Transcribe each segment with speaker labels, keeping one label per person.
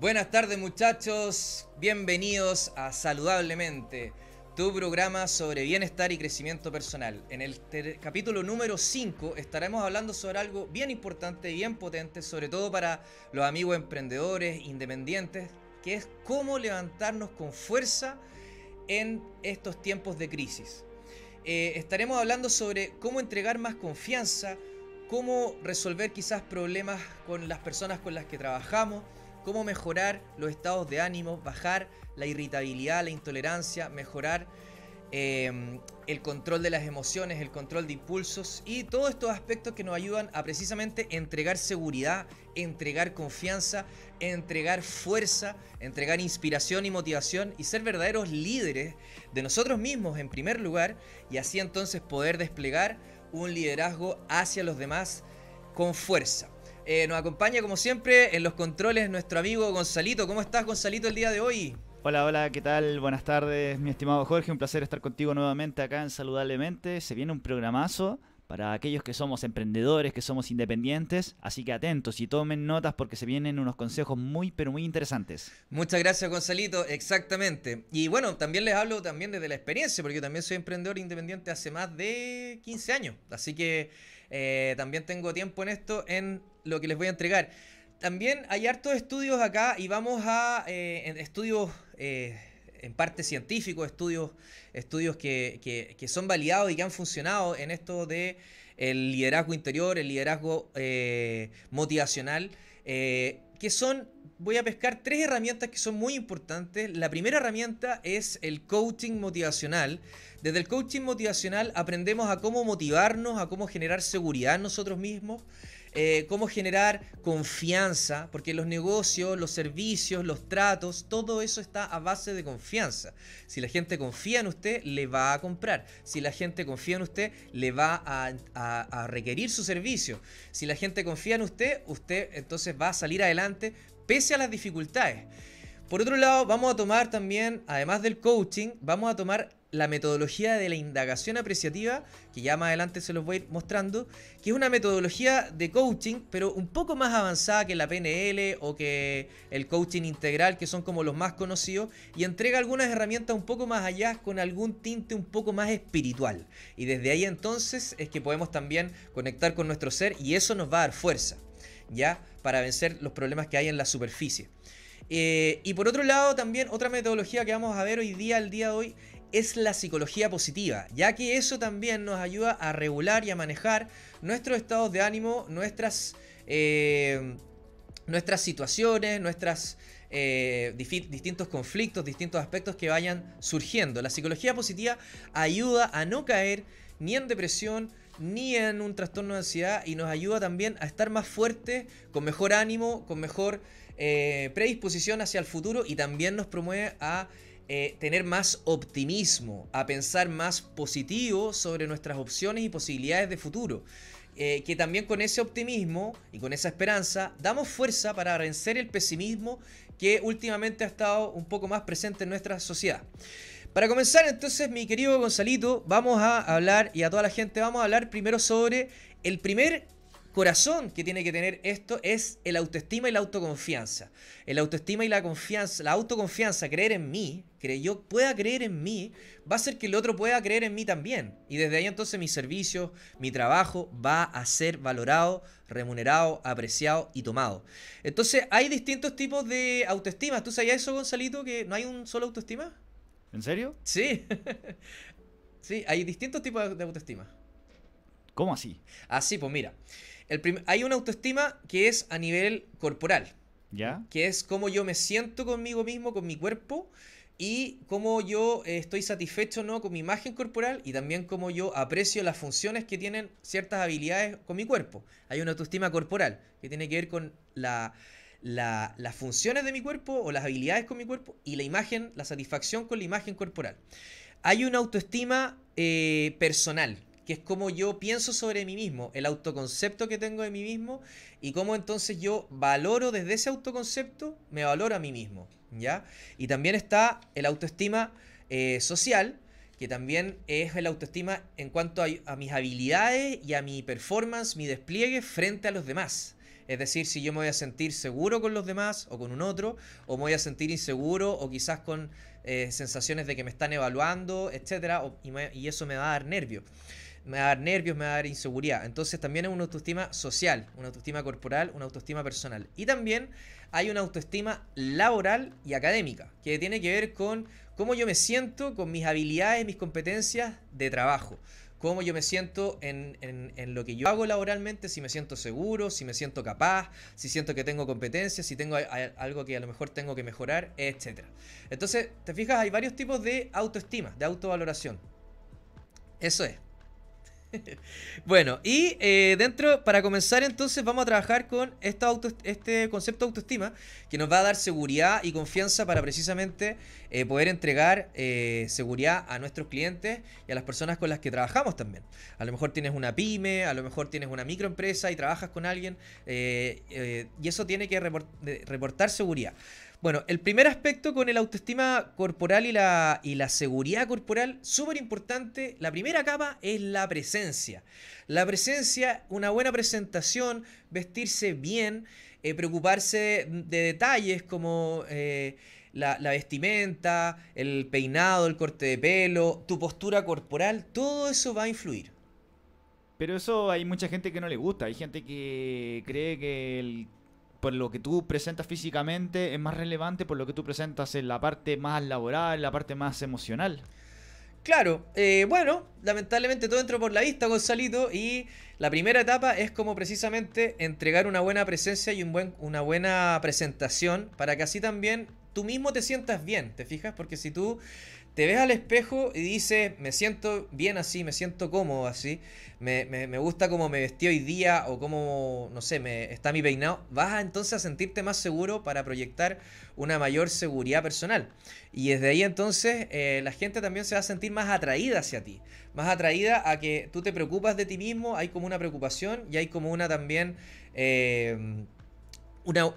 Speaker 1: Buenas tardes muchachos, bienvenidos a Saludablemente, tu programa sobre bienestar y crecimiento personal. En el capítulo número 5 estaremos hablando sobre algo bien importante, bien potente, sobre todo para los amigos emprendedores, independientes, que es cómo levantarnos con fuerza en estos tiempos de crisis. Eh, estaremos hablando sobre cómo entregar más confianza, cómo resolver quizás problemas con las personas con las que trabajamos, cómo mejorar los estados de ánimo, bajar la irritabilidad, la intolerancia, mejorar eh, el control de las emociones, el control de impulsos y todos estos aspectos que nos ayudan a precisamente entregar seguridad, entregar confianza, entregar fuerza, entregar inspiración y motivación y ser verdaderos líderes de nosotros mismos en primer lugar y así entonces poder desplegar un liderazgo hacia los demás con fuerza. Eh, nos acompaña como siempre en los controles nuestro amigo Gonzalito. ¿Cómo estás Gonzalito el día de hoy?
Speaker 2: Hola, hola, ¿qué tal? Buenas tardes, mi estimado Jorge. Un placer estar contigo nuevamente acá en Saludablemente. Se viene un programazo para aquellos que somos emprendedores, que somos independientes. Así que atentos y tomen notas porque se vienen unos consejos muy, pero muy interesantes.
Speaker 1: Muchas gracias, Gonzalito. Exactamente. Y bueno, también les hablo también desde la experiencia, porque yo también soy emprendedor independiente hace más de 15 años. Así que eh, también tengo tiempo en esto, en lo que les voy a entregar. También hay hartos estudios acá y vamos a eh, estudios eh, en parte científicos, estudios, estudios que, que, son validados y que han funcionado en esto de el liderazgo interior, el liderazgo motivacional, que son voy a pescar tres herramientas que son muy importantes. La primera herramienta es el coaching motivacional. Desde el coaching motivacional aprendemos a cómo motivarnos, a cómo generar seguridad en nosotros mismos. Eh, cómo generar confianza, porque los negocios, los servicios, los tratos, todo eso está a base de confianza. Si la gente confía en usted, le va a comprar. Si la gente confía en usted, le va a, a requerir su servicio. Si la gente confía en usted, usted entonces va a salir adelante pese a las dificultades. Por otro lado, vamos a tomar también, además del coaching, vamos a tomar la metodología de la indagación apreciativa, que ya más adelante se los voy a ir mostrando, que es una metodología de coaching, pero un poco más avanzada que la PNL o que el coaching integral, que son como los más conocidos, y entrega algunas herramientas un poco más allá con algún tinte un poco más espiritual. Y desde ahí entonces es que podemos también conectar con nuestro ser y eso nos va a dar fuerza. ¿ya? Para vencer los problemas que hay en la superficie. Eh, y por otro lado, también otra metodología que vamos a ver hoy día, al día de hoy, es la psicología positiva, ya que eso también nos ayuda a regular y a manejar nuestros estados de ánimo, nuestras, eh, nuestras situaciones, nuestras... Eh, distintos conflictos, distintos aspectos que vayan surgiendo. La psicología positiva ayuda a no caer ni en depresión, ni en un trastorno de ansiedad y nos ayuda también a estar más fuertes, con mejor ánimo, con mejor eh, predisposición hacia el futuro y también nos promueve a eh, tener más optimismo, a pensar más positivo sobre nuestras opciones y posibilidades de futuro. Eh, que también con ese optimismo y con esa esperanza damos fuerza para vencer el pesimismo que últimamente ha estado un poco más presente en nuestra sociedad. Para comenzar entonces, mi querido Gonzalito, vamos a hablar y a toda la gente vamos a hablar primero sobre el primer corazón que tiene que tener esto es el autoestima y la autoconfianza. El autoestima y la confianza, la autoconfianza, creer en mí, que yo pueda creer en mí, va a hacer que el otro pueda creer en mí también. Y desde ahí entonces mi servicio, mi trabajo va a ser valorado, remunerado, apreciado y tomado. Entonces hay distintos tipos de autoestima. ¿Tú sabías eso, Gonzalito, que no hay un solo autoestima? ¿En serio? Sí. sí, hay distintos tipos de autoestima. ¿Cómo así? Así, pues mira. El hay una autoestima que es a nivel corporal. ¿Ya? Que es cómo yo me siento conmigo mismo, con mi cuerpo y cómo yo eh, estoy satisfecho no con mi imagen corporal y también cómo yo aprecio las funciones que tienen ciertas habilidades con mi cuerpo. Hay una autoestima corporal que tiene que ver con la, las funciones de mi cuerpo o las habilidades con mi cuerpo y la imagen, la satisfacción con la imagen corporal. Hay una autoestima eh, personal, que es como yo pienso sobre mí mismo, el autoconcepto que tengo de mí mismo y cómo entonces yo valoro desde ese autoconcepto, me valoro a mí mismo, ¿ya? Y también está el autoestima eh, social, que también es el autoestima en cuanto a mis habilidades y a mi performance, mi despliegue frente a los demás, es decir, si yo me voy a sentir seguro con los demás o con un otro, o me voy a sentir inseguro o quizás con eh, sensaciones de que me están evaluando, etcétera, y, y, eso me va a dar nervios. Me va a dar nervios, me va a dar inseguridad. Entonces también es una autoestima social, una autoestima corporal, una autoestima personal. Y también hay una autoestima laboral y académica, que tiene que ver con cómo yo me siento, con mis habilidades, mis competencias de trabajo cómo yo me siento en, lo que yo hago laboralmente, si me siento seguro, si me siento capaz, si siento que tengo competencias, si tengo algo que a lo mejor tengo que mejorar, etc. Entonces, te fijas, hay varios tipos de autoestima, de autovaloración. Eso es. bueno, y eh, dentro, para comenzar entonces, vamos a trabajar con esta este concepto de autoestima que nos va a dar seguridad y confianza para precisamente eh, poder entregar eh, seguridad a nuestros clientes y a las personas con las que trabajamos también. A lo mejor tienes una pyme, a lo mejor tienes una microempresa y trabajas con alguien y eso tiene que reportar seguridad. Bueno, el primer aspecto con el autoestima corporal y la, la seguridad corporal, súper importante. La primera capa es la presencia. La presencia, una buena presentación, vestirse bien, eh, preocuparse de detalles como... Eh, la, la, vestimenta, el peinado, el corte de pelo, tu postura corporal, todo eso va a influir. Pero eso hay mucha gente que no le
Speaker 2: gusta, hay gente que cree que el por lo que tú presentas físicamente es más relevante por lo que tú presentas en la parte más laboral, en la parte más emocional.
Speaker 1: Claro, eh, bueno, lamentablemente todo entró por la vista, Gonzalito, y la primera etapa es como precisamente entregar una buena presencia y un buen, una buena presentación para que así también tú mismo te sientas bien, ¿te fijas? Porque si tú te ves al espejo y dices, me siento bien así, me siento cómodo así, me, gusta cómo me vestí hoy día o cómo, no sé, me, está mi peinado, vas entonces a sentirte más seguro para proyectar una mayor seguridad personal. Y desde ahí entonces eh, la gente también se va a sentir más atraída hacia ti, más atraída a que tú te preocupas de ti mismo, hay como una preocupación y hay como una también... Eh,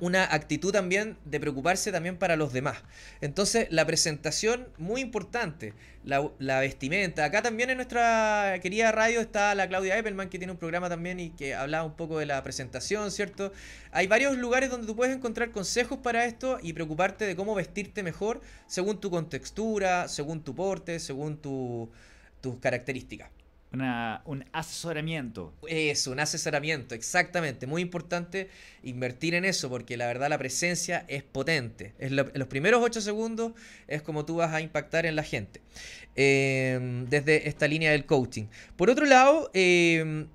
Speaker 1: una, actitud también de preocuparse también para los demás. Entonces, la presentación, muy importante, la, vestimenta. Acá también en nuestra querida radio está la Claudia Eppelman, que tiene un programa también y que hablaba un poco de la presentación, ¿cierto? Hay varios lugares donde tú puedes encontrar consejos para esto y preocuparte de cómo vestirte mejor según tu contextura, según tu porte, según tus características un asesoramiento. Eso, un asesoramiento, exactamente. Muy importante invertir en eso porque la verdad la presencia es potente. en los primeros ocho segundos es como tú vas a impactar en la gente em, desde esta línea del coaching. Por otro lado, em,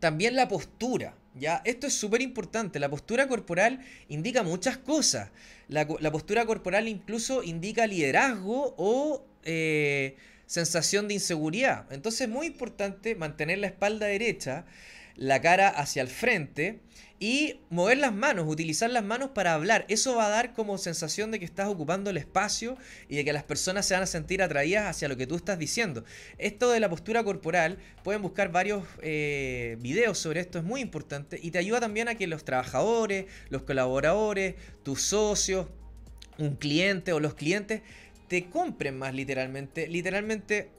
Speaker 1: también la postura. ¿Ya? Esto es súper importante. La postura corporal indica muchas cosas. La, postura corporal incluso indica liderazgo o eh, sensación de inseguridad. Entonces es muy importante mantener la espalda derecha, la cara hacia el frente y mover las manos, utilizar las manos para hablar. Eso va a dar como sensación de que estás ocupando el espacio y de que las personas se van a sentir atraídas hacia lo que tú estás diciendo. Esto de la postura corporal, pueden buscar varios eh, videos sobre esto, es muy importante y te ayuda también a que los trabajadores, los colaboradores, tus socios, un cliente o los clientes te compren más literalmente, literalmente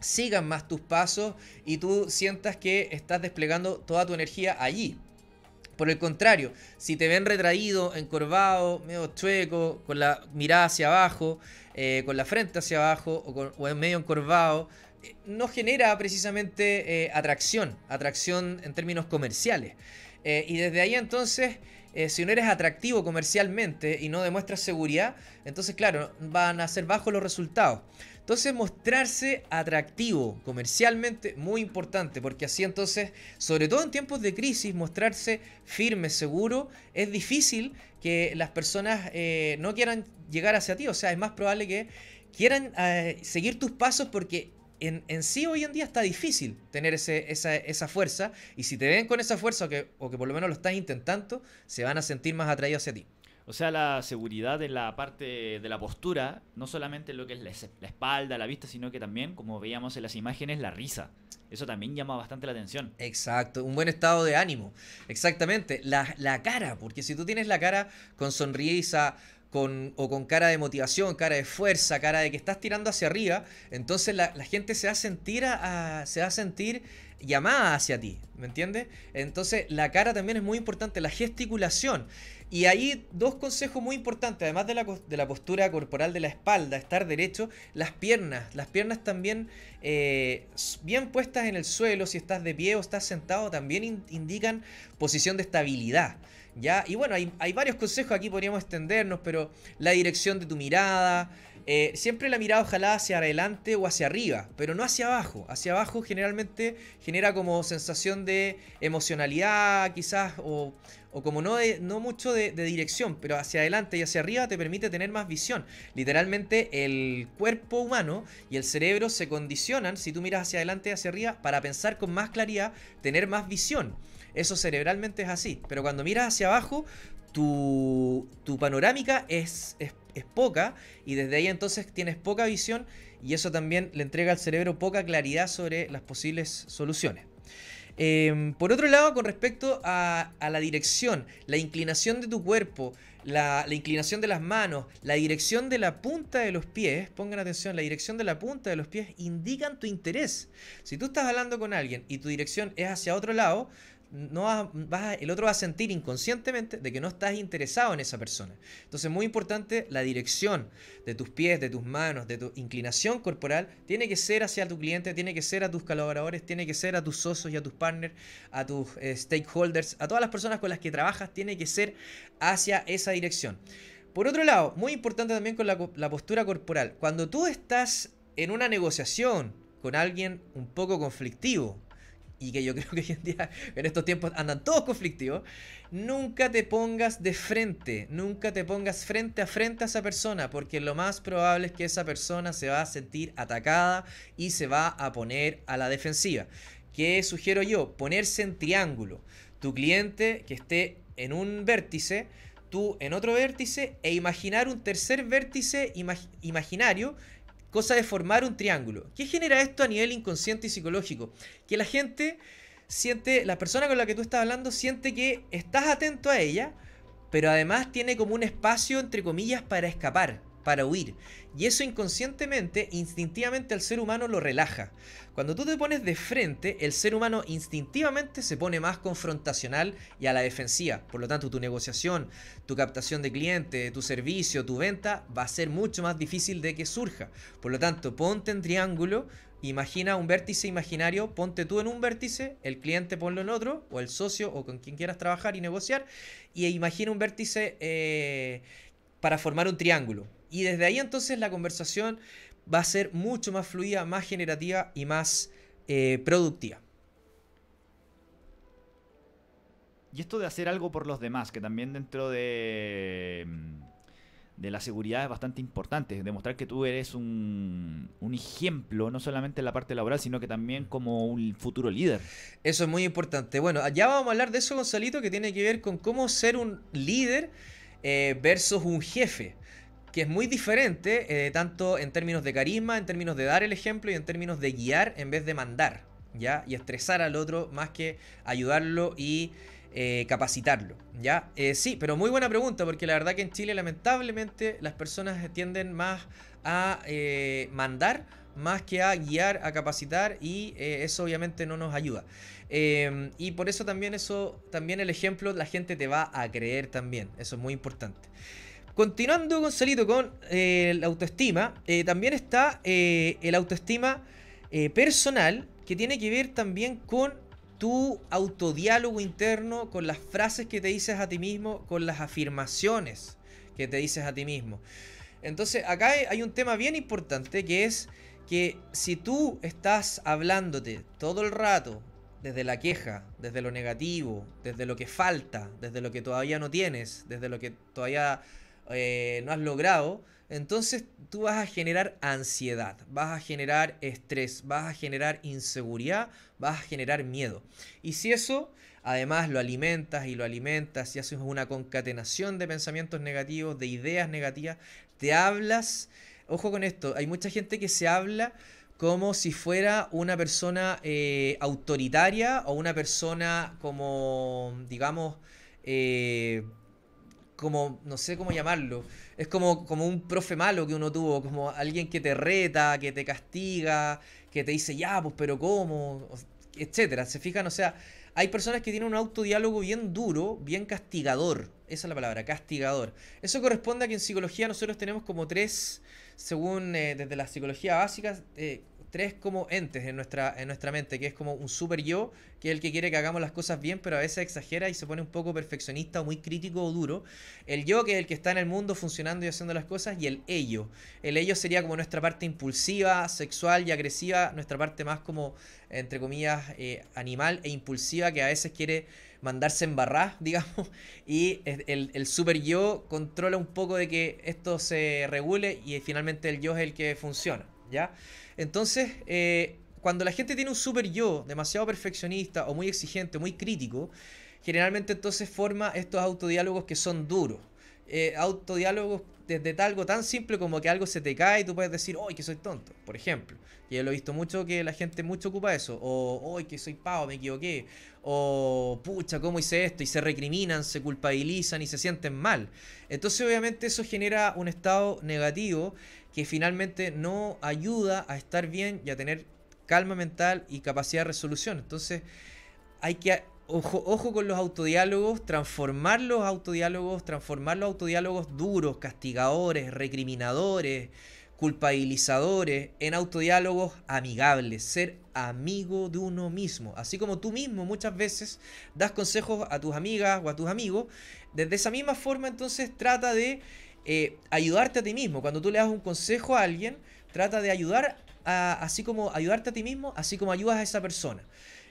Speaker 1: sigan más tus pasos y tú sientas que estás desplegando toda tu energía allí. Por el contrario, si te ven retraído, encorvado, medio chueco, con la mirada hacia abajo, eh, con la frente hacia abajo o, medio encorvado, eh, no genera precisamente eh, atracción, atracción en términos comerciales. y desde ahí entonces eh, si no eres atractivo comercialmente y no demuestras seguridad, entonces claro, van a ser bajos los resultados. Entonces mostrarse atractivo comercialmente muy importante porque así entonces, sobre todo en tiempos de crisis, mostrarse firme, seguro, es difícil que las personas eh, no quieran llegar hacia ti, o sea, es más probable que quieran eh, seguir tus pasos porque en, sí hoy en día está difícil tener esa, fuerza y si te ven con esa fuerza o que, por lo menos lo estás intentando, se van a sentir más atraídos hacia ti. O sea, la
Speaker 2: seguridad en la parte de la postura, no solamente lo que es la, espalda, la vista, sino que también, como veíamos en las imágenes, la risa. Eso también llama bastante la atención. Exacto, un buen estado de
Speaker 1: ánimo. Exactamente, la cara, porque si tú tienes la cara con sonrisa, con, o con cara de motivación, cara de fuerza, cara de que estás tirando hacia arriba, entonces la, gente se va a sentir, se sentir llamada hacia ti, ¿me entiendes? Entonces la cara también es muy importante, la gesticulación. Y ahí dos consejos muy importantes, además de la, postura corporal de la espalda, estar derecho, las piernas, las piernas también eh, bien puestas en el suelo, si estás de pie o estás sentado, también indican posición de estabilidad. ¿ya? Y bueno, hay, varios consejos, aquí podríamos extendernos, pero la dirección de tu mirada, eh, siempre la mirada ojalá hacia adelante o hacia arriba, pero no hacia abajo. Hacia abajo generalmente genera como sensación de emocionalidad quizás o, como no, no mucho de, de, dirección, pero hacia adelante y hacia arriba te permite tener más visión. Literalmente el cuerpo humano y el cerebro se condicionan, si tú miras hacia adelante y hacia arriba, para pensar con más claridad, tener más visión. Eso cerebralmente es así. Pero cuando miras hacia abajo, tu, panorámica es, poca y desde ahí entonces tienes poca visión y eso también le entrega al cerebro poca claridad sobre las posibles soluciones. Em, por otro lado, con respecto a, la dirección, la inclinación de tu cuerpo, la inclinación de las manos, la dirección de la punta de los pies, pongan atención, la dirección de la punta de los pies indican tu interés. Si tú estás hablando con alguien y tu dirección es hacia otro lado, no vas, el otro va a sentir inconscientemente de que no estás interesado en esa persona. Entonces, muy importante, la dirección de tus pies, de tus manos, de tu inclinación corporal, tiene que ser hacia tu cliente, tiene que ser a tus colaboradores, tiene que ser a tus socios y a tus partners, a tus eh, stakeholders, a todas las personas con las que trabajas, tiene que ser hacia esa dirección. Por otro lado, muy importante también con la postura corporal. Cuando tú estás en una negociación con alguien un poco conflictivo, y que yo creo que hoy en día, en estos tiempos, andan todos conflictivos, nunca te pongas de frente, nunca te pongas frente a frente a esa persona, porque lo más probable es que esa persona se va a sentir atacada y se va a poner a la defensiva. ¿Qué sugiero yo? Ponerse en triángulo. Tu cliente que esté en un vértice, tú en otro vértice e imaginar un tercer vértice imaginario cosa de formar un triángulo. ¿Qué genera esto a nivel inconsciente y psicológico? Que la gente siente, la persona con la que tú estás hablando siente que estás atento a ella, pero además tiene como un espacio, entre comillas, para escapar para huir. Y eso inconscientemente, instintivamente el ser humano lo relaja. Cuando tú te pones de frente, el ser humano instintivamente se pone más confrontacional y a la defensiva. Por lo tanto, tu negociación, tu captación de cliente, tu servicio, tu venta va a ser mucho más difícil de que surja. Por lo tanto, ponte en triángulo, imagina un vértice imaginario, ponte tú en un vértice, el cliente ponlo en otro, o el socio, o con quien quieras trabajar y negociar, y imagina un vértice eh, para formar un triángulo. Y desde ahí entonces la conversación va a ser mucho más fluida, más generativa y más eh, productiva.
Speaker 2: Y esto de hacer algo por los demás, que también dentro de, mm, de la seguridad es bastante importante, demostrar que tú eres un, ejemplo, no solamente en la parte laboral, sino que también como un futuro líder. Eso es muy importante. Bueno, ya vamos a
Speaker 1: hablar de eso, Gonzalito, que tiene que ver con cómo ser un líder eh, versus un jefe que es muy diferente, eh, tanto en términos de carisma, en términos de dar el ejemplo y en términos de guiar en vez de mandar, ¿ya? Y estresar al otro más que ayudarlo y eh, capacitarlo, ¿ya? Eh, sí, pero muy buena pregunta, porque la verdad que en Chile lamentablemente las personas tienden más a mandar más que a guiar, a capacitar y eso obviamente no nos ayuda. Em, y por eso también eso, también el ejemplo, la gente te va a creer también, eso es muy importante. Continuando, Gonzalito, con eh, la autoestima, eh, también está eh, el autoestima personal, que tiene que ver también con tu autodiálogo interno, con las frases que te dices a ti mismo, con las afirmaciones que te dices a ti mismo. Entonces, acá hay un tema bien importante que es que si tú estás hablándote todo el rato, desde la queja, desde lo negativo, desde lo que falta, desde lo que todavía no tienes, desde lo que todavía eh, no has logrado, entonces tú vas a generar ansiedad, vas a generar estrés, vas a generar inseguridad, vas a generar miedo. Y si eso además lo alimentas y lo alimentas y haces una concatenación de pensamientos negativos, de ideas negativas, te hablas, ojo con esto, hay mucha gente que se habla como si fuera una persona eh, autoritaria o una persona como, digamos, eh, como, no sé cómo llamarlo, es como, como un profe malo que uno tuvo, como alguien que te reta, que te castiga, que te dice, ya, pues, pero ¿cómo? Etcétera, se fijan, o sea, hay personas que tienen un autodiálogo bien duro, bien castigador, esa es la palabra, castigador. Eso corresponde a que en psicología nosotros tenemos como tres, según eh, desde la psicología básica, eh, tres como entes en nuestra, en nuestra mente, que es como un super yo, que es el que quiere que hagamos las cosas bien, pero a veces exagera y se pone un poco perfeccionista o muy crítico o duro. El yo, que es el que está en el mundo funcionando y haciendo las cosas, y el ello. El ello sería como nuestra parte impulsiva, sexual y agresiva, nuestra parte más como, entre comillas, eh, animal e impulsiva, que a veces quiere mandarse en barras, digamos, y el, el, super yo controla un poco de que esto se regule y finalmente el yo es el que funciona. ¿ya? Entonces, eh, cuando la gente tiene un super yo demasiado perfeccionista o muy exigente, muy crítico, generalmente entonces forma estos autodiálogos que son duros. Eh, autodiálogos desde algo tan simple como que algo se te cae y tú puedes decir, ¡ay, que soy tonto! Por ejemplo, y yo lo he visto mucho que la gente mucho ocupa eso, o ¡ay, que soy pavo, me equivoqué! O ¡pucha, cómo hice esto! Y se recriminan, se culpabilizan y se sienten mal. Entonces, obviamente, eso genera un estado negativo que finalmente no ayuda a estar bien y a tener calma mental y capacidad de resolución. Entonces, hay que ojo, con los autodiálogos, transformar los autodiálogos, transformar los autodiálogos duros, castigadores, recriminadores, culpabilizadores, en autodiálogos amigables, ser amigo de uno mismo. Así como tú mismo muchas veces das consejos a tus amigas o a tus amigos, desde esa misma forma entonces trata de eh, ayudarte a ti mismo. Cuando tú le das un consejo a alguien, trata de ayudar, a, así como ayudarte a ti mismo, así como ayudas a esa persona.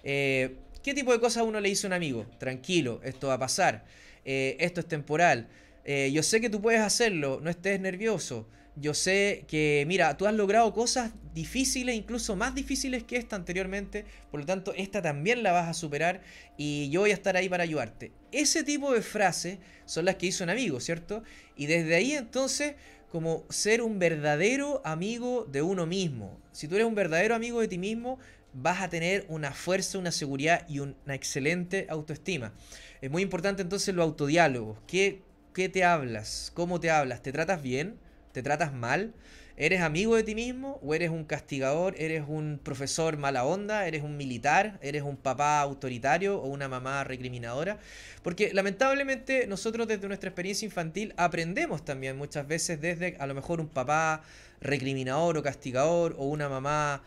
Speaker 1: Eh, ¿Qué tipo de cosas uno le hizo un amigo? Tranquilo, esto va a pasar, eh, esto es temporal, eh, yo sé que tú puedes hacerlo, no estés nervioso, yo sé que, mira, tú has logrado cosas difíciles, incluso más difíciles que esta anteriormente, por lo tanto, esta también la vas a superar y yo voy a estar ahí para ayudarte. Ese tipo de frases son las que hizo un amigo, ¿cierto? Y desde ahí entonces, como ser un verdadero amigo de uno mismo. Si tú eres un verdadero amigo de ti mismo, vas a tener una fuerza, una seguridad y una excelente autoestima. Es muy importante entonces los autodiálogos. ¿Qué, ¿Qué te hablas? ¿Cómo te hablas? ¿Te tratas bien? ¿Te tratas mal? ¿Eres amigo de ti mismo o eres un castigador? ¿Eres un profesor mala onda? ¿Eres un militar? ¿Eres un papá autoritario o una mamá recriminadora? Porque lamentablemente nosotros desde nuestra experiencia infantil aprendemos también muchas veces desde a lo mejor un papá recriminador o castigador o una mamá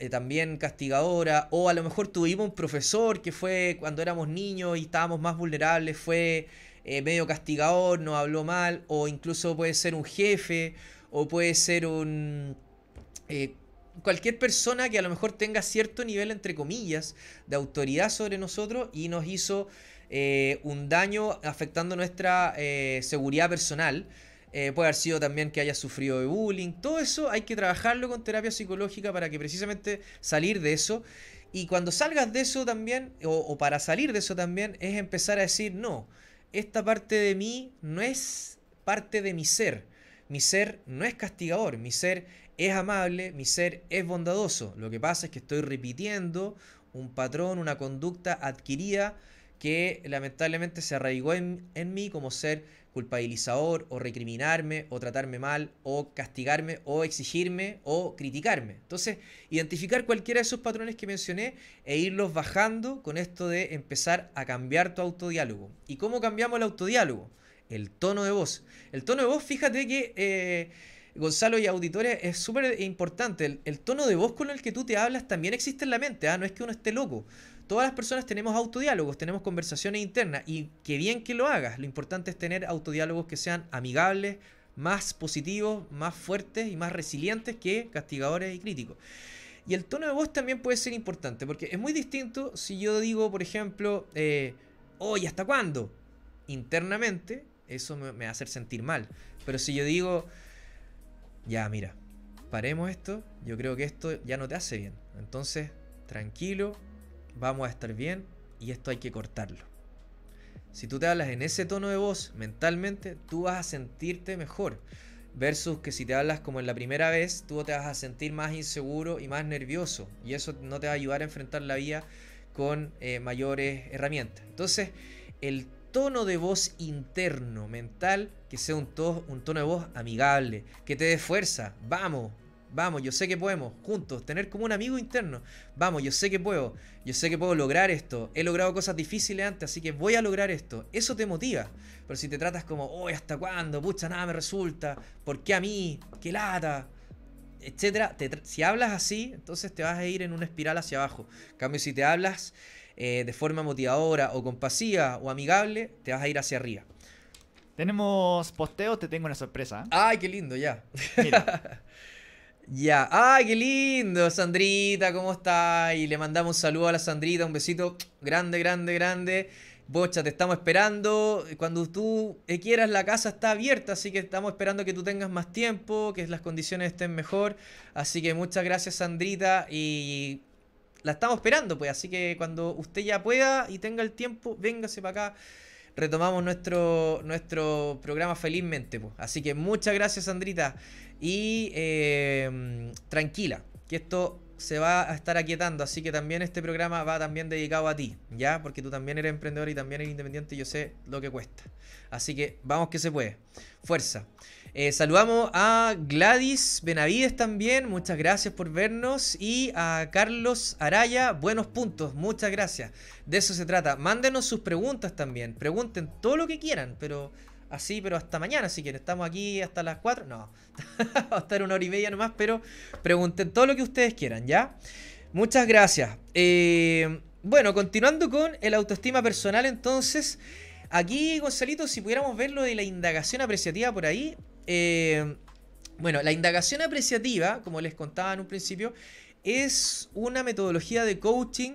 Speaker 1: eh, también castigadora, o a lo mejor tuvimos un profesor que fue cuando éramos niños y estábamos más vulnerables, fue eh, medio castigador, nos habló mal, o incluso puede ser un jefe, o puede ser un... Eh, cualquier persona que a lo mejor tenga cierto nivel, entre comillas, de autoridad sobre nosotros y nos hizo un daño afectando nuestra seguridad personal. Eh, puede haber sido también que haya sufrido de bullying. Todo eso hay que trabajarlo con terapia psicológica para que precisamente salir de eso. Y cuando salgas de eso también, o para salir de eso también, es empezar a decir, no, esta parte de mí no es parte de mi ser. Mi ser no es castigador, mi ser es amable, mi ser es bondadoso. Lo que pasa es que estoy repitiendo un patrón, una conducta adquirida que lamentablemente se arraigó en, mí como ser culpabilizador o recriminarme o tratarme mal o castigarme o exigirme o criticarme. Entonces, identificar cualquiera de esos patrones que mencioné e irlos bajando con esto de empezar a cambiar tu autodiálogo. ¿Y cómo cambiamos el autodiálogo? El tono de voz. El tono de voz, fíjate que... Eh, Gonzalo y auditores, es súper importante. El, tono de voz con el que tú te hablas también existe en la mente, ah no es que uno esté loco. Todas las personas tenemos autodiálogos, tenemos conversaciones internas y qué bien que lo hagas. Lo importante es tener autodiálogos que sean amigables, más positivos, más fuertes y más resilientes que castigadores y críticos. Y el tono de voz también puede ser importante, porque es muy distinto si yo digo, por ejemplo, hoy eh, hasta cuándo? Internamente, eso me, me va a hacer sentir mal. Pero si yo digo, ya mira, paremos esto, yo creo que esto ya no te hace bien. Entonces, tranquilo, vamos a estar bien y esto hay que cortarlo. Si tú te hablas en ese tono de voz mentalmente, tú vas a sentirte mejor. Versus que si te hablas como en la primera vez, tú te vas a sentir más inseguro y más nervioso. Y eso no te va a ayudar a enfrentar la vida con eh, mayores herramientas. Entonces, el tono de voz interno, mental, que sea un, un tono de voz amigable, que te dé fuerza. Vamos, vamos, yo sé que podemos, juntos, tener como un amigo interno. Vamos, yo sé que puedo, yo sé que puedo lograr esto. He logrado cosas difíciles antes, así que voy a lograr esto. Eso te motiva. Pero si te tratas como, hoy ¿hasta cuándo? Pucha, nada me resulta. ¿Por qué a mí? ¿Qué lata? Etcétera. si hablas así, entonces te vas a ir en una espiral hacia abajo. cambio, si te hablas eh, de forma motivadora o compasiva o amigable, te vas a ir hacia arriba. Tenemos posteos, te tengo una sorpresa. ¿eh? Ay, qué lindo, ya. ya. Ay, qué lindo, Sandrita, ¿cómo estás? Y le mandamos un saludo a la Sandrita, un besito grande, grande, grande. Bocha, te estamos esperando. Cuando tú quieras, la casa está abierta, así que estamos esperando que tú tengas más tiempo, que las condiciones estén mejor. Así que muchas gracias, Sandrita, y la estamos esperando, pues. Así que cuando usted ya pueda y tenga el tiempo, véngase para acá. Retomamos nuestro, nuestro programa felizmente, pues. Así que muchas gracias, Sandrita. Y em, tranquila, que esto se va a estar aquietando, así que también este programa va también dedicado a ti, ¿ya? Porque tú también eres emprendedor y también eres independiente y yo sé lo que cuesta. Así que vamos que se puede. Fuerza. Eh, saludamos a Gladys Benavides también, muchas gracias por vernos. Y a Carlos Araya, buenos puntos, muchas gracias. De eso se trata. Mándenos sus preguntas también, pregunten todo lo que quieran, pero así, pero hasta mañana si quieren. Estamos aquí hasta las 4, no, va a estar una hora y media nomás, pero pregunten todo lo que ustedes quieran, ¿ya? Muchas gracias. Eh, bueno, continuando con el autoestima personal entonces. Aquí, Gonzalito, si pudiéramos ver lo de la indagación apreciativa por ahí, eh, bueno, la indagación apreciativa, como les contaba en un principio, es una metodología de coaching,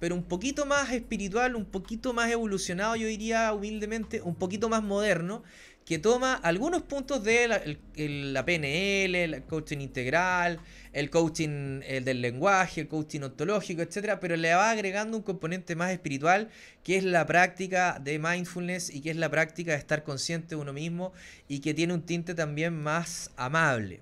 Speaker 1: pero un poquito más espiritual, un poquito más evolucionado, yo diría humildemente, un poquito más moderno, que toma algunos puntos de la, PNL, el coaching integral, el coaching del lenguaje, el coaching ontológico, etcétera, pero le va agregando un componente más espiritual, que es la práctica de mindfulness y que es la práctica de estar consciente de uno mismo y que tiene un tinte también más amable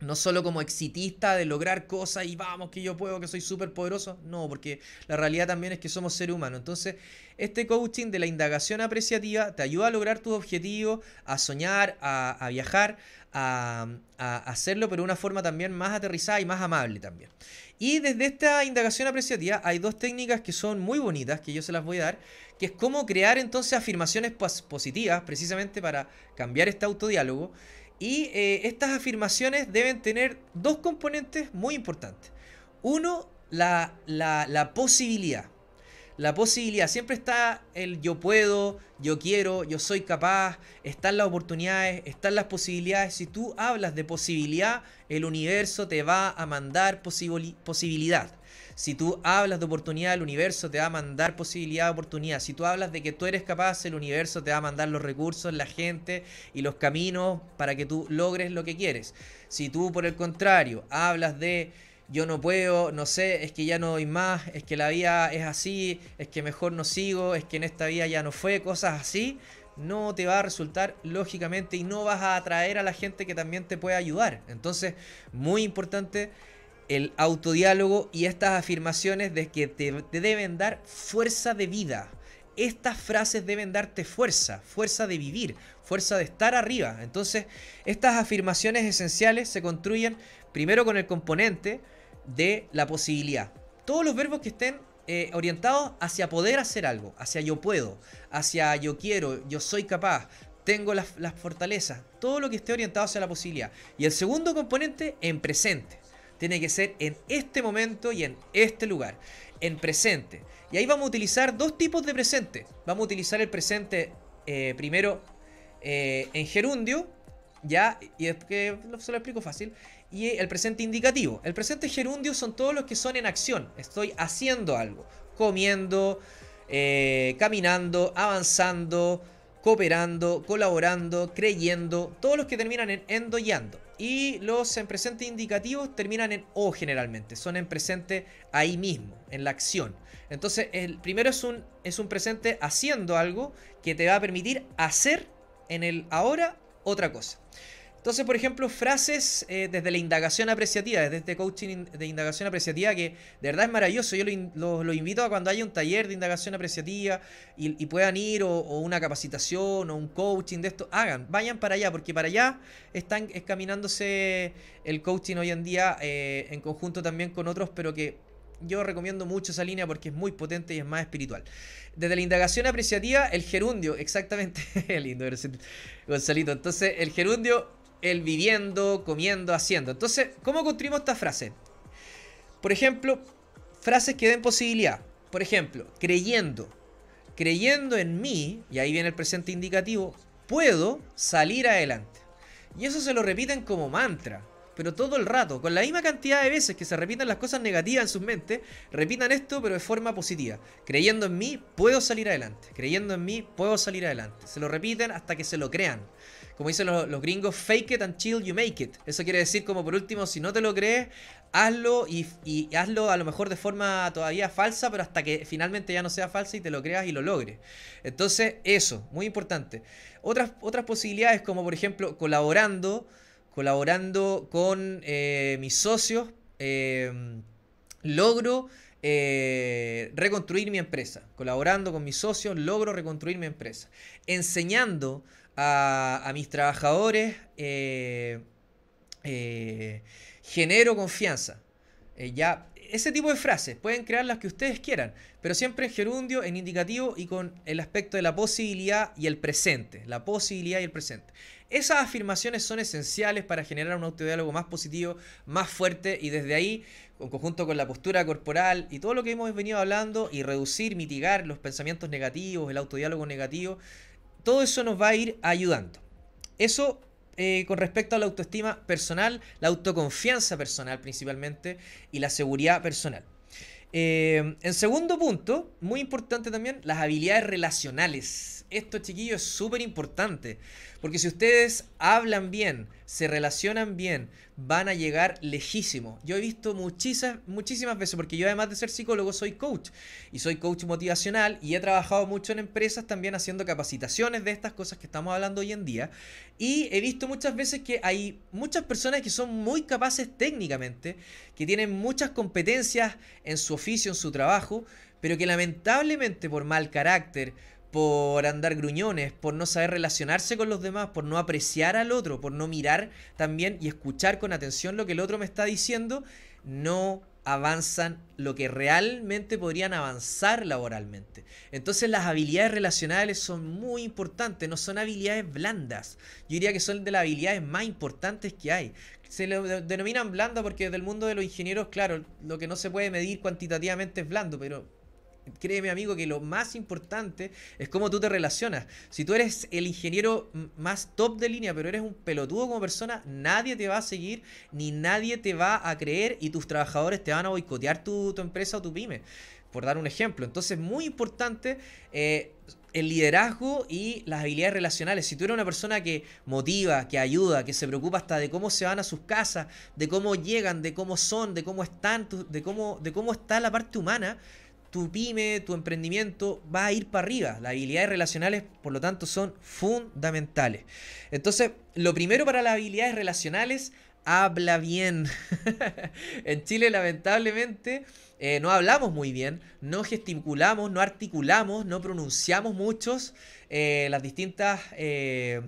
Speaker 1: no solo como exitista de lograr cosas y vamos que yo puedo, que soy súper poderoso, no, porque la realidad también es que somos ser humanos. Entonces, este coaching de la indagación apreciativa te ayuda a lograr tus objetivos, a soñar, a, viajar, a, a, hacerlo, pero de una forma también más aterrizada y más amable también. Y desde esta indagación apreciativa hay dos técnicas que son muy bonitas, que yo se las voy a dar, que es cómo crear entonces afirmaciones positivas precisamente para cambiar este autodiálogo y eh, estas afirmaciones deben tener dos componentes muy importantes. Uno, la, la posibilidad. La posibilidad. Siempre está el yo puedo, yo quiero, yo soy capaz, están las oportunidades, están las posibilidades. Si tú hablas de posibilidad, el universo te va a mandar posibilidad. Si tú hablas de oportunidad, el universo te va a mandar posibilidad de oportunidad. Si tú hablas de que tú eres capaz, el universo te va a mandar los recursos, la gente y los caminos para que tú logres lo que quieres. Si tú, por el contrario, hablas de yo no puedo, no sé, es que ya no doy más, es que la vida es así, es que mejor no sigo, es que en esta vida ya no fue, cosas así, no te va a resultar lógicamente y no vas a atraer a la gente que también te puede ayudar. Entonces, muy importante el autodiálogo y estas afirmaciones de que te, deben dar fuerza de vida. Estas frases deben darte fuerza, fuerza de vivir, fuerza de estar arriba. Entonces, estas afirmaciones esenciales se construyen primero con el componente de la posibilidad. Todos los verbos que estén eh, orientados hacia poder hacer algo, hacia yo puedo, hacia yo quiero, yo soy capaz, tengo las, las fortalezas, todo lo que esté orientado hacia la posibilidad. Y el segundo componente en presente. Tiene que ser en este momento y en este lugar, en presente. Y ahí vamos a utilizar dos tipos de presente. Vamos a utilizar el presente eh, primero eh, en gerundio, ya, y es que se lo explico fácil. Y el presente indicativo. El presente gerundio son todos los que son en acción. Estoy haciendo algo. Comiendo, eh, caminando, avanzando, cooperando, colaborando, creyendo. Todos los que terminan en endo y ando y los en presente indicativos terminan en O generalmente, son en presente ahí mismo, en la acción. Entonces, el primero es un, es un presente haciendo algo que te va a permitir hacer en el ahora otra cosa. Entonces, por ejemplo, frases eh, desde la indagación apreciativa, desde este coaching de indagación apreciativa, que de verdad es maravilloso. Yo los invito a cuando haya un taller de indagación apreciativa y, puedan ir, o, una capacitación, o un coaching de esto, hagan, vayan para allá, porque para allá están escaminándose el coaching hoy en día eh, en conjunto también con otros, pero que yo recomiendo mucho esa línea porque es muy potente y es más espiritual. Desde la indagación apreciativa, el gerundio, exactamente, lindo, Gonzalito. Entonces, el gerundio el viviendo, comiendo, haciendo. Entonces, ¿cómo construimos esta frase? Por ejemplo, frases que den posibilidad. Por ejemplo, creyendo. Creyendo en mí, y ahí viene el presente indicativo, puedo salir adelante. Y eso se lo repiten como mantra, pero todo el rato, con la misma cantidad de veces que se repitan las cosas negativas en sus mentes, repitan esto pero de forma positiva. Creyendo en mí, puedo salir adelante. Creyendo en mí, puedo salir adelante. Se lo repiten hasta que se lo crean como dicen los, gringos, fake it until you make it. Eso quiere decir, como por último, si no te lo crees, hazlo y, hazlo a lo mejor de forma todavía falsa, pero hasta que finalmente ya no sea falsa y te lo creas y lo logres. Entonces, eso, muy importante. Otras, otras posibilidades, como por ejemplo, colaborando, colaborando con eh, mis socios, em, logro eh, reconstruir mi empresa. Colaborando con mis socios, logro reconstruir mi empresa. Enseñando a, mis trabajadores, eh, eh, genero confianza. Eh, ya, ese tipo de frases pueden crear las que ustedes quieran, pero siempre en gerundio, en indicativo y con el aspecto de la posibilidad y el presente. La posibilidad y el presente. Esas afirmaciones son esenciales para generar un autodiálogo más positivo, más fuerte y desde ahí, en conjunto con la postura corporal y todo lo que hemos venido hablando y reducir, mitigar los pensamientos negativos, el autodiálogo negativo, todo eso nos va a ir ayudando. Eso eh, con respecto a la autoestima personal, la autoconfianza personal principalmente y la seguridad personal. Eh, en segundo punto, muy importante también, las habilidades relacionales esto, chiquillos, es súper importante. Porque si ustedes hablan bien, se relacionan bien, van a llegar lejísimo. Yo he visto muchísimas, muchísimas veces, porque yo además de ser psicólogo, soy coach. Y soy coach motivacional y he trabajado mucho en empresas también haciendo capacitaciones de estas cosas que estamos hablando hoy en día. Y he visto muchas veces que hay muchas personas que son muy capaces técnicamente, que tienen muchas competencias en su oficio, en su trabajo, pero que lamentablemente por mal carácter, por andar gruñones, por no saber relacionarse con los demás, por no apreciar al otro, por no mirar también y escuchar con atención lo que el otro me está diciendo, no avanzan lo que realmente podrían avanzar laboralmente. Entonces las habilidades relacionales son muy importantes, no son habilidades blandas. Yo diría que son de las habilidades más importantes que hay. Se lo denominan blanda porque el mundo de los ingenieros, claro, lo que no se puede medir cuantitativamente es blando, pero créeme amigo que lo más importante es cómo tú te relacionas. Si tú eres el ingeniero más top de línea, pero eres un pelotudo como persona, nadie te va a seguir, ni nadie te va a creer y tus trabajadores te van a boicotear tu, empresa o tu pyme, por dar un ejemplo. Entonces muy importante... Eh, el liderazgo y las habilidades relacionales. Si tú eres una persona que motiva, que ayuda, que se preocupa hasta de cómo se van a sus casas, de cómo llegan, de cómo son, de cómo están, de cómo, de cómo está la parte humana, tu pyme, tu emprendimiento va a ir para arriba. Las habilidades relacionales, por lo tanto, son fundamentales. Entonces, lo primero para las habilidades relacionales, habla bien. en Chile, lamentablemente, eh, no hablamos muy bien, no gesticulamos, no articulamos, no pronunciamos muchos eh, las distintas... Eh,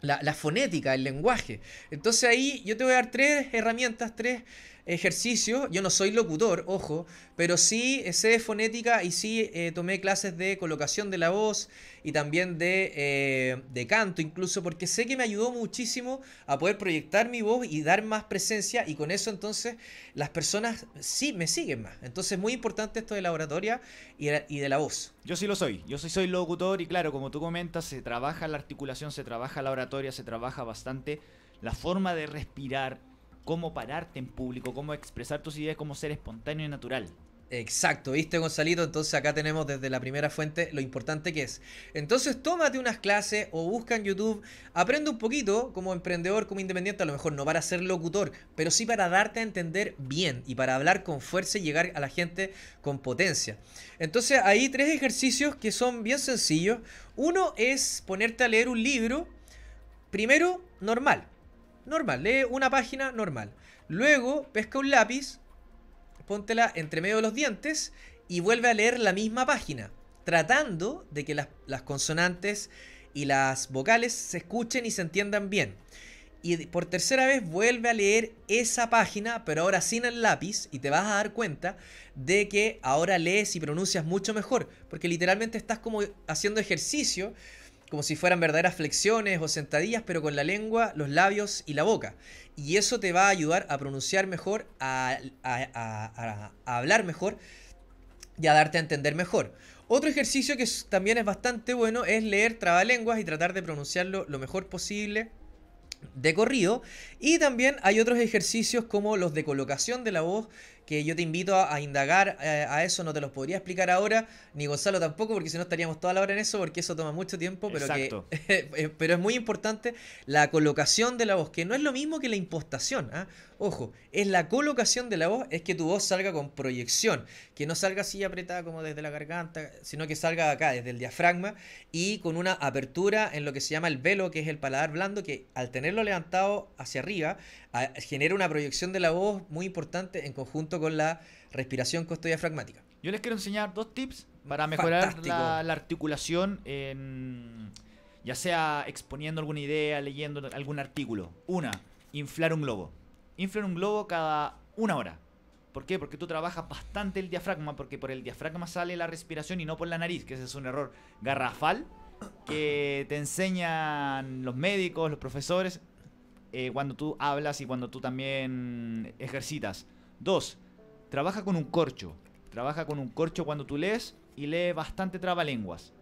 Speaker 1: la, la fonética, el lenguaje. Entonces ahí yo te voy a dar tres herramientas, tres ejercicio. Yo no soy locutor, ojo, pero sí sé fonética y sí eh, tomé clases de colocación de la voz y también eh, de, canto, incluso porque sé que me ayudó muchísimo a poder proyectar mi voz y dar más presencia y con eso entonces las personas sí me siguen más. Entonces es muy importante esto de la oratoria y y de la voz. Yo sí lo soy,
Speaker 2: yo sí soy locutor y claro, como tú comentas, se trabaja la articulación, se trabaja la oratoria, se trabaja bastante la forma de respirar cómo pararte en público, cómo expresar tus ideas, cómo
Speaker 1: ser espontáneo y natural. Exacto, viste Gonzalito, entonces acá tenemos desde la primera fuente lo importante que es. Entonces tómate unas clases o busca en YouTube, aprende un poquito como emprendedor, como independiente, a lo mejor no para ser locutor, pero sí para darte a entender bien y para hablar con fuerza y llegar a la gente con potencia. Entonces hay tres ejercicios que son bien sencillos. Uno es ponerte a leer un libro, primero normal, normal, lee una página normal. Luego pesca un lápiz, póntela entre medio de los dientes y vuelve a leer la misma página, tratando de que las, las consonantes y las vocales se escuchen y se entiendan bien. Y por tercera vez vuelve a leer esa página, pero ahora sin el lápiz, y te vas a dar cuenta de que ahora lees y pronuncias mucho mejor, porque literalmente estás como haciendo ejercicio como si fueran verdaderas flexiones o sentadillas, pero con la lengua, los labios y la boca. Y eso te va a ayudar a pronunciar mejor, a, hablar mejor y a darte a entender mejor. Otro ejercicio que también es bastante bueno es leer trabalenguas y tratar de pronunciarlo lo mejor posible de corrido. Y también hay otros ejercicios como los de colocación de la voz, que yo te invito a, indagar eh, a eso, no te los podría explicar ahora, ni Gonzalo tampoco, porque si no estaríamos toda la hora en eso, porque eso toma mucho tiempo, pero, que, eh, pero es muy importante la colocación de la voz, que no es lo mismo que la impostación. ¿ah? Ojo, es la colocación de la voz, es que tu voz salga con proyección, que no salga así apretada como desde la garganta, sino que salga acá, desde el diafragma, y con una apertura en lo que se llama el velo, que es el paladar blando, que al tenerlo levantado hacia arriba, genera una proyección de la voz muy importante en conjunto con la respiración costo-diafragmática
Speaker 2: Yo les quiero enseñar dos tips para mejorar la, la, articulación en ya sea exponiendo alguna idea, leyendo algún artículo. Una, inflar un globo en un globo cada una hora. ¿Por qué? Porque tú trabajas bastante el diafragma, porque por el diafragma sale la respiración y no por la nariz, que ese es un error garrafal que te enseñan los médicos, los profesores, eh, cuando tú hablas y cuando tú también ejercitas. Dos, trabaja con un corcho. Trabaja con un corcho cuando tú lees y lee bastante trabalenguas.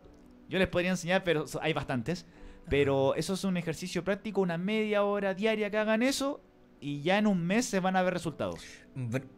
Speaker 2: Yo les podría enseñar, pero hay bastantes. Pero eso es un ejercicio práctico, una media
Speaker 1: hora diaria que hagan eso y ya en un mes se van a ver resultados.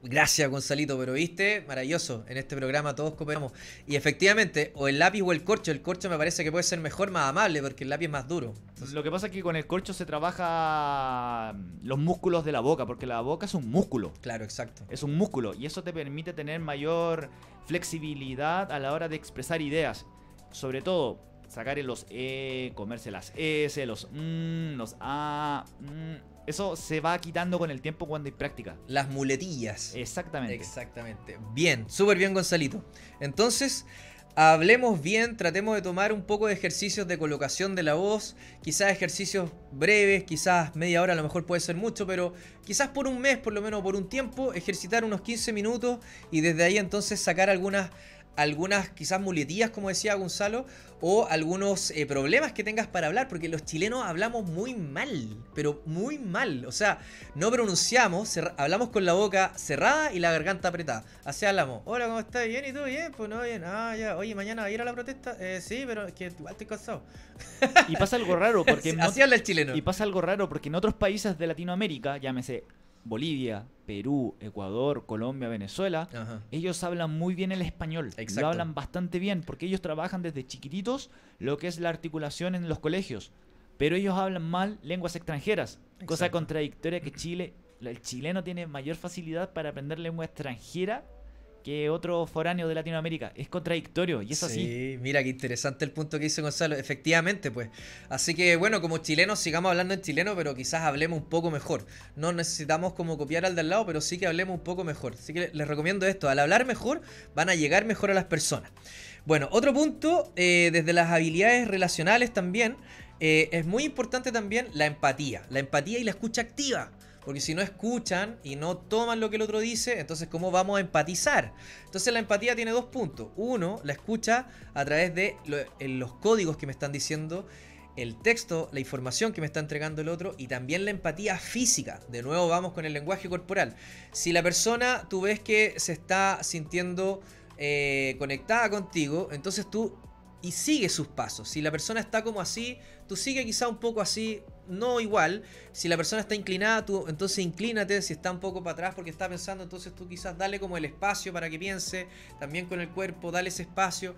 Speaker 1: Gracias, Gonzalito, pero viste, maravilloso. En este programa todos cooperamos. Y efectivamente, o el lápiz o el corcho. El corcho me parece que puede ser mejor, más amable, porque el lápiz es más duro. Lo que pasa es que con el corcho se
Speaker 2: trabaja mm, los músculos de la boca, porque la boca es un músculo. Claro, exacto. Es un músculo y eso te permite tener mayor flexibilidad a la hora de expresar ideas. Sobre todo, sacar los E, comerse las S, los M, los A. Mm, eso se va quitando con el tiempo cuando hay práctica. Las muletillas. Exactamente.
Speaker 1: Exactamente. Bien, súper bien Gonzalito. Entonces, hablemos bien, tratemos de tomar un poco de ejercicios de colocación de la voz, quizás ejercicios breves, quizás media hora a lo mejor puede ser mucho, pero quizás por un mes, por lo menos por un tiempo, ejercitar unos 15 minutos y desde ahí entonces sacar algunas algunas quizás muletillas, como decía Gonzalo, o algunos eh, problemas que tengas para hablar, porque los chilenos hablamos muy mal, pero muy mal. O sea, no pronunciamos, hablamos con la boca cerrada y la garganta apretada. Así hablamos. Hola, ¿cómo estás? ¿Bien? ¿Y tú? ¿Bien? Pues no, bien. Ah, ya. Oye, ¿mañana va a ir a la protesta? Eh, sí, pero es que igual estoy cansado. Y pasa algo raro, porque... Así habla el chileno. Y pasa algo raro,
Speaker 2: porque en otros países de Latinoamérica, llámese Bolivia, Perú, Ecuador, Colombia, Venezuela, ellos hablan muy bien el español. Lo hablan bastante bien porque ellos trabajan desde chiquititos lo que es la articulación en los colegios. Pero ellos hablan mal lenguas extranjeras. Cosa contradictoria que Chile, el chileno tiene mayor facilidad para aprender lengua
Speaker 1: extranjera que otro foráneo de Latinoamérica. Es contradictorio y eso sí, Sí, mira qué interesante el punto que hizo Gonzalo. Efectivamente, pues. Así que bueno, como chilenos sigamos hablando en chileno, pero quizás hablemos un poco mejor. No necesitamos como copiar al de al lado, pero sí que hablemos un poco mejor. Así que les recomiendo esto. Al hablar mejor, van a llegar mejor a las personas. Bueno, otro punto, eh, desde las habilidades relacionales también, eh, es muy importante también la empatía. La empatía y la escucha activa. Porque si no escuchan y no toman lo que el otro dice, entonces ¿cómo vamos a empatizar? Entonces la empatía tiene dos puntos. Uno, la escucha a través de los códigos que me están diciendo el texto, la información que me está entregando el otro y también la empatía física. De nuevo vamos con el lenguaje corporal. Si la persona tú ves que se está sintiendo eh, conectada contigo, entonces tú y sigue sus pasos. Si la persona está como así, tú sigue quizá un poco así, no igual. Si la persona está inclinada, tú entonces inclínate. Si está un poco para atrás porque está pensando, entonces tú quizás dale como el espacio para que piense. También con el cuerpo, dale ese espacio.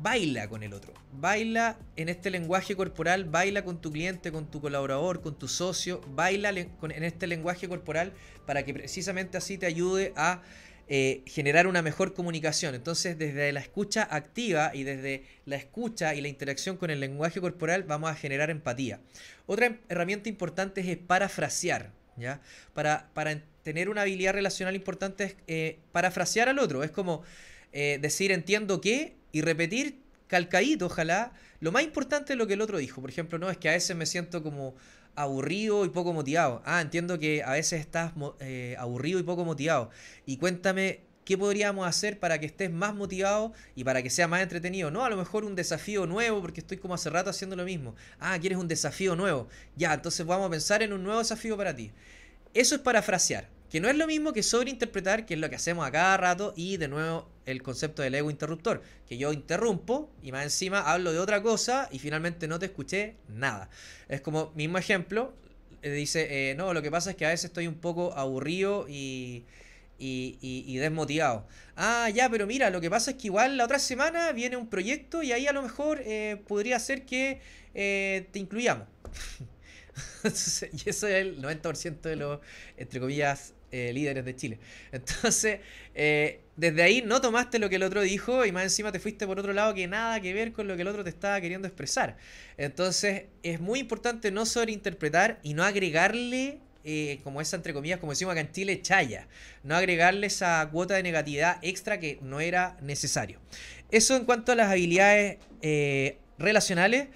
Speaker 1: Baila con el otro. Baila en este lenguaje corporal. Baila con tu cliente, con tu colaborador, con tu socio. Baila en este lenguaje corporal para que precisamente así te ayude a eh, generar una mejor comunicación. Entonces, desde la escucha activa y desde la escucha y la interacción con el lenguaje corporal, vamos a generar empatía. Otra em, herramienta importante es parafrasear. ¿ya? Para, para tener una habilidad relacional importante es eh, parafrasear al otro. Es como eh, decir entiendo qué y repetir calcaíto, ojalá, lo más importante es lo que el otro dijo. Por ejemplo, no es que a veces me siento como aburrido y poco motivado. Ah, entiendo que a veces estás eh, aburrido y poco motivado. Y cuéntame qué podríamos hacer para que estés más motivado y para que sea más entretenido. No, a lo mejor un desafío nuevo, porque estoy como hace rato haciendo lo mismo. Ah, quieres un desafío nuevo. Ya, entonces vamos a pensar en un nuevo desafío para ti. Eso es parafrasear, que no es lo mismo que sobreinterpretar, que es lo que hacemos a cada rato y de nuevo el concepto del ego interruptor, que yo interrumpo y más encima hablo de otra cosa y finalmente no te escuché nada. Es como mismo ejemplo, le eh, dice, eh, no, lo que pasa es que a veces estoy un poco aburrido y, y, desmotivado. Ah, ya, pero mira, lo que pasa es que igual la otra semana viene un proyecto y ahí a lo mejor eh, podría ser que te incluyamos. y eso es el 90% de los, entre comillas, eh, líderes de Chile. Entonces, eh, desde ahí no tomaste lo que el otro dijo y más encima te fuiste por otro lado que nada que ver con lo que el otro te estaba queriendo expresar. Entonces, es muy importante no sobreinterpretar y no agregarle eh, como esa, entre comillas, como decimos acá en Chile, chaya. No agregarle esa cuota de negatividad extra que no era necesario. Eso en cuanto a las habilidades relacionales.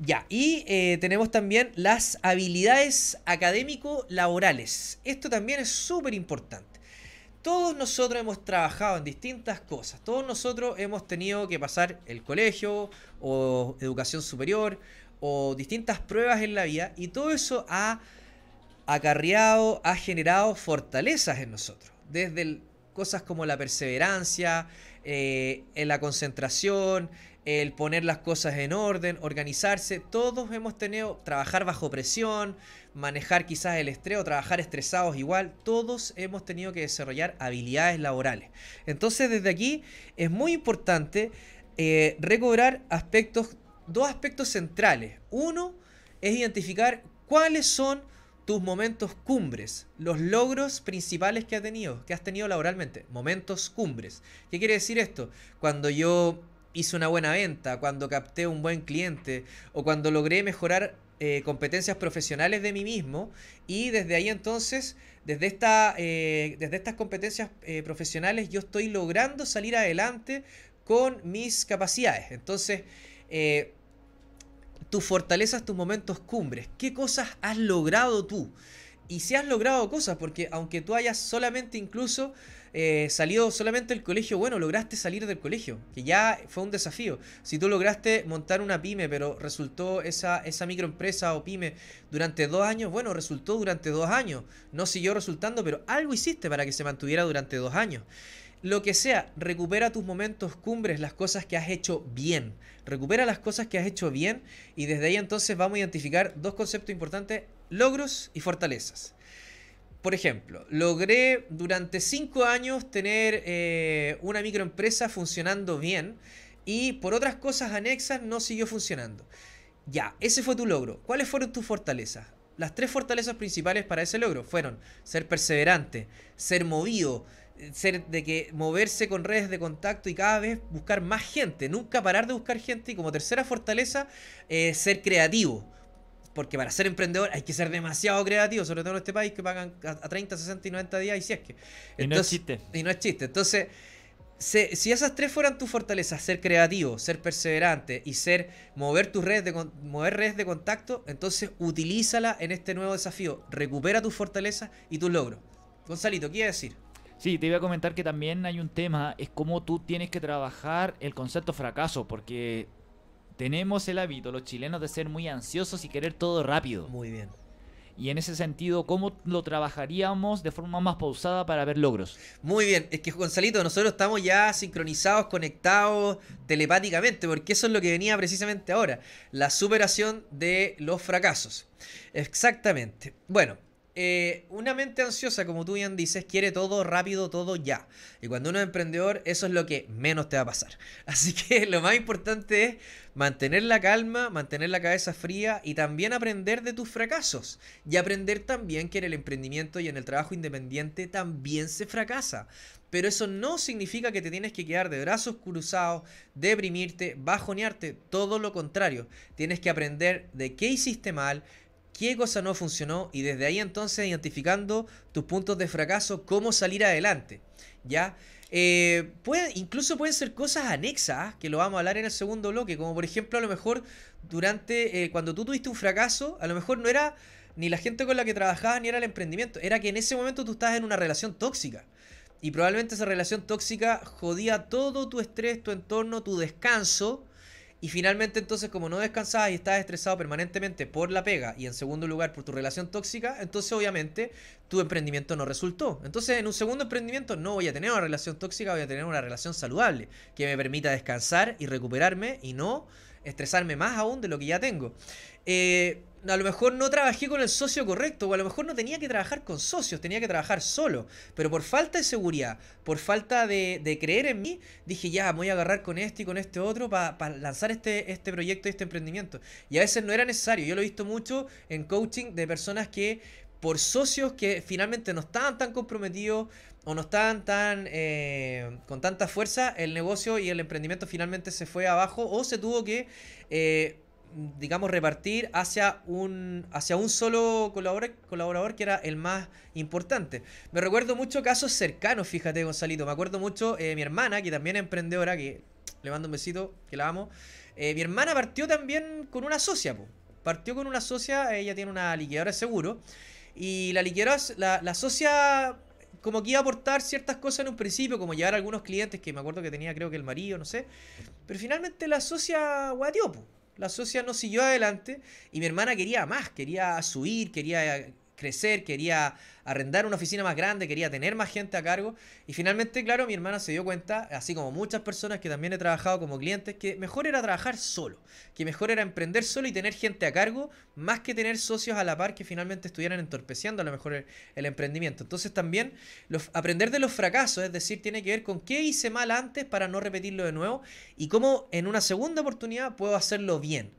Speaker 1: Ya, y eh, tenemos también las habilidades académico-laborales. Esto también es súper importante. Todos nosotros hemos trabajado en distintas cosas. Todos nosotros hemos tenido que pasar el colegio o educación superior o distintas pruebas en la vida y todo eso ha acarreado, ha generado fortalezas en nosotros. Desde cosas como la perseverancia, eh, en la concentración, el poner las cosas en orden, organizarse. Todos hemos tenido trabajar bajo presión, manejar quizás el estrés o trabajar estresados igual. Todos hemos tenido que desarrollar habilidades laborales. Entonces desde aquí es muy importante eh, recobrar aspectos, dos aspectos centrales. Uno es identificar cuáles son tus momentos cumbres, los logros principales que has tenido, que has tenido laboralmente, momentos cumbres. ¿Qué quiere decir esto? Cuando yo hice una buena venta, cuando capté un buen cliente o cuando logré mejorar eh, competencias profesionales de mí mismo y desde ahí entonces, desde, esta, eh, desde estas competencias eh, profesionales yo estoy logrando salir adelante con mis capacidades. Entonces, tus fortalezas, tus momentos cumbres, ¿qué cosas has logrado tú? Y si has logrado cosas, porque aunque tú hayas solamente incluso eh, salió solamente el colegio, bueno, lograste salir del colegio, que ya fue un desafío. Si tú lograste montar una pyme, pero resultó esa, esa microempresa o pyme durante dos años, bueno, resultó durante dos años. No siguió resultando, pero algo hiciste para que se mantuviera durante dos años. Lo que sea, recupera tus momentos cumbres, las cosas que has hecho bien. Recupera las cosas que has hecho bien y desde ahí entonces vamos a identificar dos conceptos importantes, logros y fortalezas por ejemplo, logré durante cinco años tener eh, una microempresa funcionando bien y por otras cosas anexas no siguió funcionando. Ya, ese fue tu logro. ¿Cuáles fueron tus fortalezas? Las tres fortalezas principales para ese logro fueron ser perseverante, ser movido, ser de que moverse con redes de contacto y cada vez buscar más gente, nunca parar de buscar gente y como tercera fortaleza, eh, ser creativo porque para ser emprendedor hay que ser demasiado creativo, sobre todo en este país que pagan a 30, 60 y 90 días y si es que. y no es chiste. Y no es chiste. Entonces, si esas tres fueran tus fortalezas, ser creativo, ser perseverante y ser mover tus redes de mover redes de contacto, entonces utilízala en este nuevo desafío. Recupera tus fortalezas y tus logros. Gonzalito, ¿qué iba a decir? Sí,
Speaker 2: te iba a comentar que también hay un tema, es cómo tú tienes que trabajar el concepto fracaso, porque tenemos el hábito, los chilenos, de ser muy ansiosos y querer todo rápido. Muy bien. Y en ese sentido, ¿cómo lo trabajaríamos de forma más pausada para ver logros?
Speaker 1: Muy bien, es que Gonzalito, nosotros estamos ya sincronizados, conectados telepáticamente, porque eso es lo que venía precisamente ahora, la superación de los fracasos. Exactamente. Bueno, eh, una mente ansiosa, como tú bien dices, quiere todo rápido, todo ya. Y cuando uno es emprendedor, eso es lo que menos te va a pasar. Así que lo más importante es mantener la calma, mantener la cabeza fría y también aprender de tus fracasos. Y aprender también que en el emprendimiento y en el trabajo independiente también se fracasa. Pero eso no significa que te tienes que quedar de brazos cruzados, deprimirte, bajonearte. Todo lo contrario. Tienes que aprender de qué hiciste mal, qué cosa no funcionó y desde ahí entonces identificando tus puntos de fracaso, cómo salir adelante, ¿ya? Eh, puede, incluso pueden ser cosas anexas, ¿ah? que lo vamos a hablar en el segundo bloque, como por ejemplo a lo mejor durante, eh, cuando tú tuviste un fracaso, a lo mejor no era ni la gente con la que trabajabas ni era el emprendimiento, era que en ese momento tú estabas en una relación tóxica. Y probablemente esa relación tóxica jodía todo tu estrés, tu entorno, tu descanso, y finalmente entonces como no descansabas y estabas estresado permanentemente por la pega y en segundo lugar por tu relación tóxica, entonces obviamente tu emprendimiento no resultó. Entonces en un segundo emprendimiento no voy a tener una relación tóxica, voy a tener una relación saludable que me permita descansar y recuperarme y no estresarme más aún de lo que ya tengo. Eh, a lo mejor no trabajé con el socio correcto, o a lo mejor no tenía que trabajar con socios, tenía que trabajar solo. Pero por falta de seguridad, por falta de, creer en mí, dije ya, voy a agarrar con este y con este otro para lanzar este, este proyecto y este emprendimiento. Y a veces no era necesario. Yo lo he visto mucho en coaching de personas que por socios que finalmente no estaban tan comprometidos o no estaban tan eh, con tanta fuerza, el negocio y el emprendimiento finalmente se fue abajo o se tuvo que eh, digamos, repartir hacia un, hacia un solo colaborador, colaborador que era el más importante. Me recuerdo mucho casos cercanos, fíjate, Gonzalito. Me acuerdo mucho eh, mi hermana, que también es emprendedora, que le mando un besito, que la amo. Eh, mi hermana partió también con una socia, partió con una socia, ella tiene una liquidadora de seguro. Y la liquidadora, la, la socia como que iba a aportar ciertas cosas en un principio, como llevar a algunos clientes que me acuerdo que tenía, creo que el marido, no sé. Pero finalmente la socia guateó, la socia no siguió adelante y mi hermana quería más, quería subir, quería crecer, quería arrendar una oficina más grande, quería tener más gente a cargo. Y finalmente, claro, mi hermana se dio cuenta, así como muchas personas que también he trabajado como clientes, que mejor era trabajar solo, que mejor era emprender solo y tener gente a cargo, más que tener socios a la par que finalmente estuvieran entorpeciendo a lo mejor el, emprendimiento. Entonces también aprender de los fracasos, es decir, tiene que ver con qué hice mal antes para no repetirlo de nuevo y cómo en una segunda oportunidad puedo hacerlo bien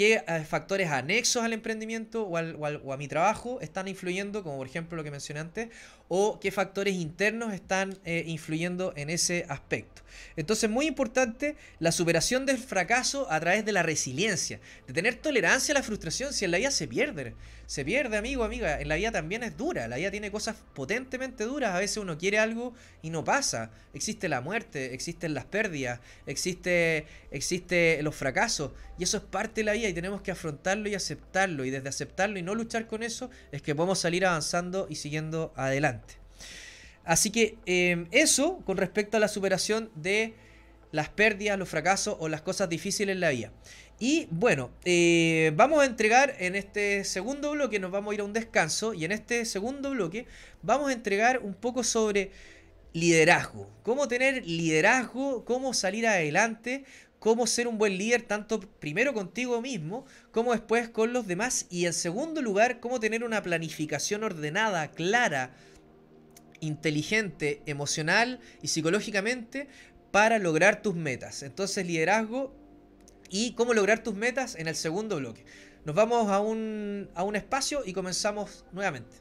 Speaker 1: qué eh, factores anexos al emprendimiento o, a mi trabajo están influyendo, como por ejemplo lo que mencioné antes, o qué factores internos están eh, influyendo en ese aspecto. Entonces, muy importante la superación del fracaso a través de la resiliencia, de tener tolerancia a la frustración. Si en la vida se pierde, se pierde, amigo, amiga. En la vida también es dura, la vida tiene cosas potentemente duras. A veces uno quiere algo y no pasa. Existe la muerte, existen las pérdidas, existe, existe los fracasos. Y eso es parte de la vida y tenemos que afrontarlo y aceptarlo. Y desde aceptarlo y no luchar con eso, es que podemos salir avanzando y siguiendo adelante. Así que em, eso con respecto a la superación de las pérdidas, los fracasos o las cosas difíciles en la vida. Y bueno, eh, vamos a entregar en este segundo bloque, nos vamos a ir a un descanso y en este segundo bloque vamos a entregar un poco sobre liderazgo, cómo tener liderazgo, cómo salir adelante, cómo ser un buen líder, tanto primero contigo mismo, como después con los demás. Y en segundo lugar, cómo tener una planificación ordenada, clara, inteligente, emocional y psicológicamente para lograr tus metas. Entonces, liderazgo y cómo lograr tus metas en el segundo bloque. Nos vamos a un, espacio y comenzamos nuevamente.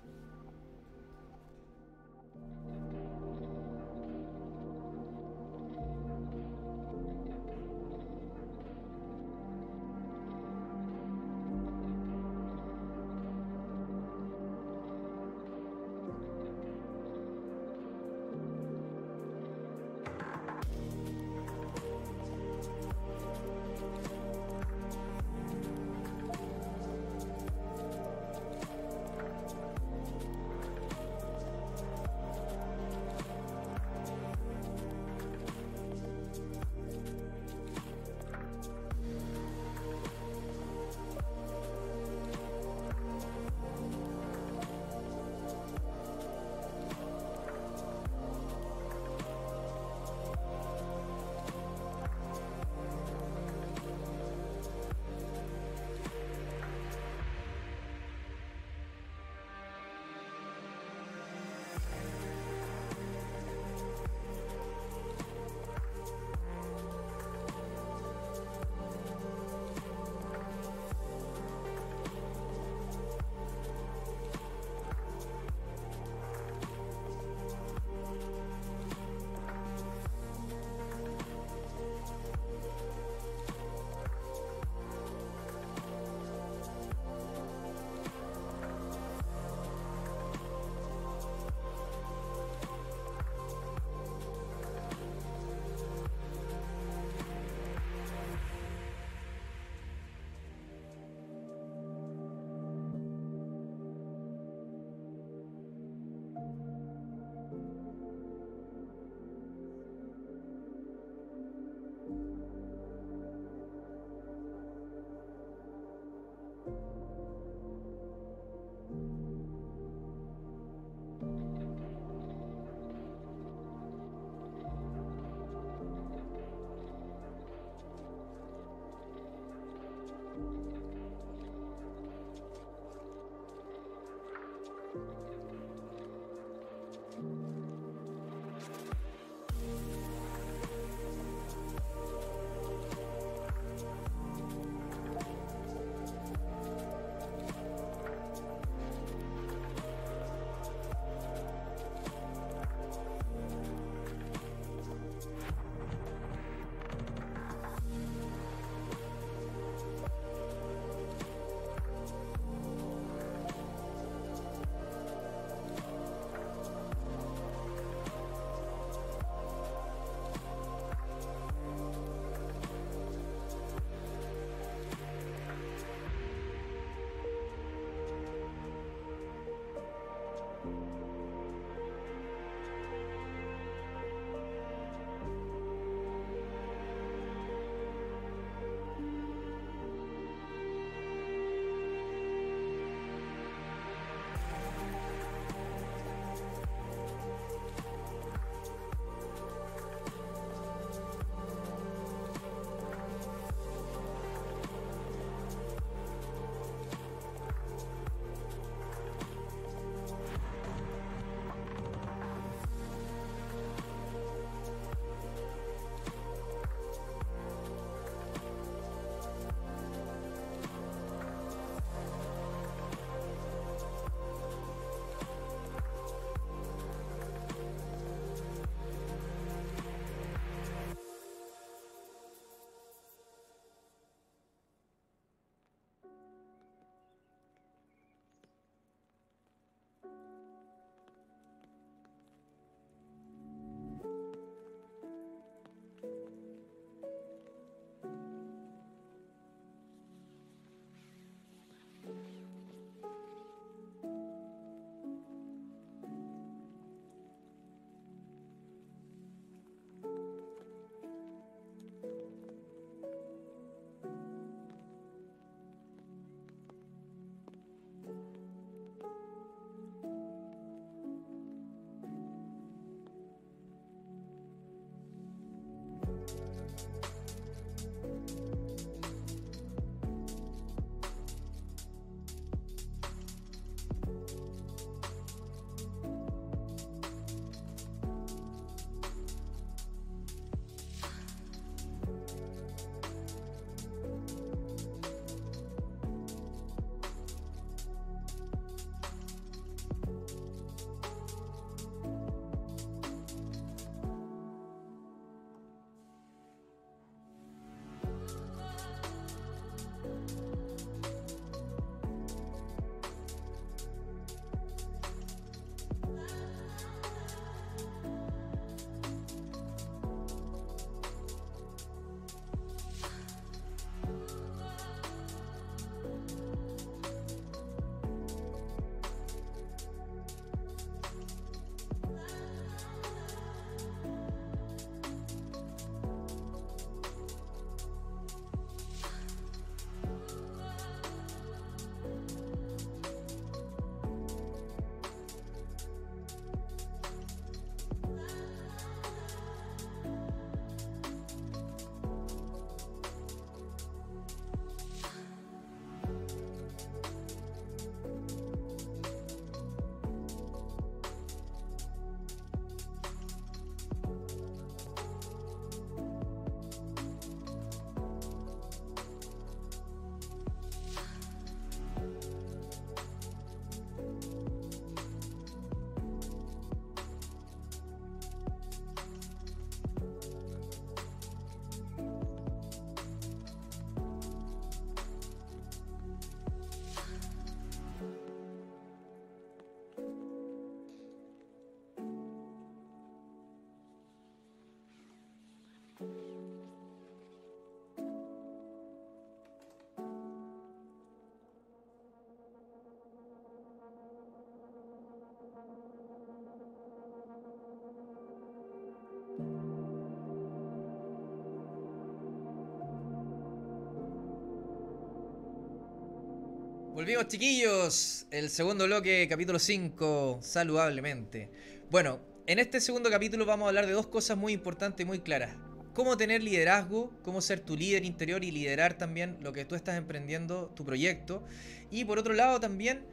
Speaker 1: Volvimos chiquillos, el segundo bloque, capítulo 5, saludablemente. Bueno, en este segundo capítulo vamos a hablar de dos cosas muy importantes y muy claras. Cómo tener liderazgo, cómo ser tu líder interior y liderar también lo que tú estás emprendiendo, tu proyecto. Y por otro lado también,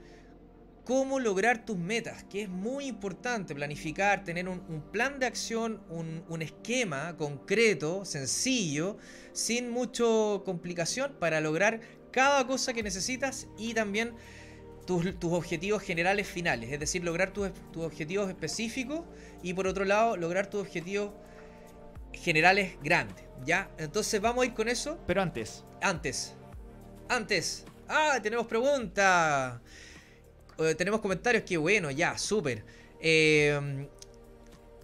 Speaker 1: cómo lograr tus metas, que es muy importante planificar, tener un, plan de acción, un, un, esquema concreto, sencillo, sin mucha complicación para lograr cada cosa que necesitas y también tus, objetivos generales finales, es decir, lograr tus, objetivos específicos y por otro lado lograr tus objetivos generales grandes, ¿ya? Entonces vamos a ir con eso. Pero antes. Antes. Antes. Ah, tenemos pregunta. Eh, tenemos comentarios, ¡Qué bueno, ya, súper. Eh,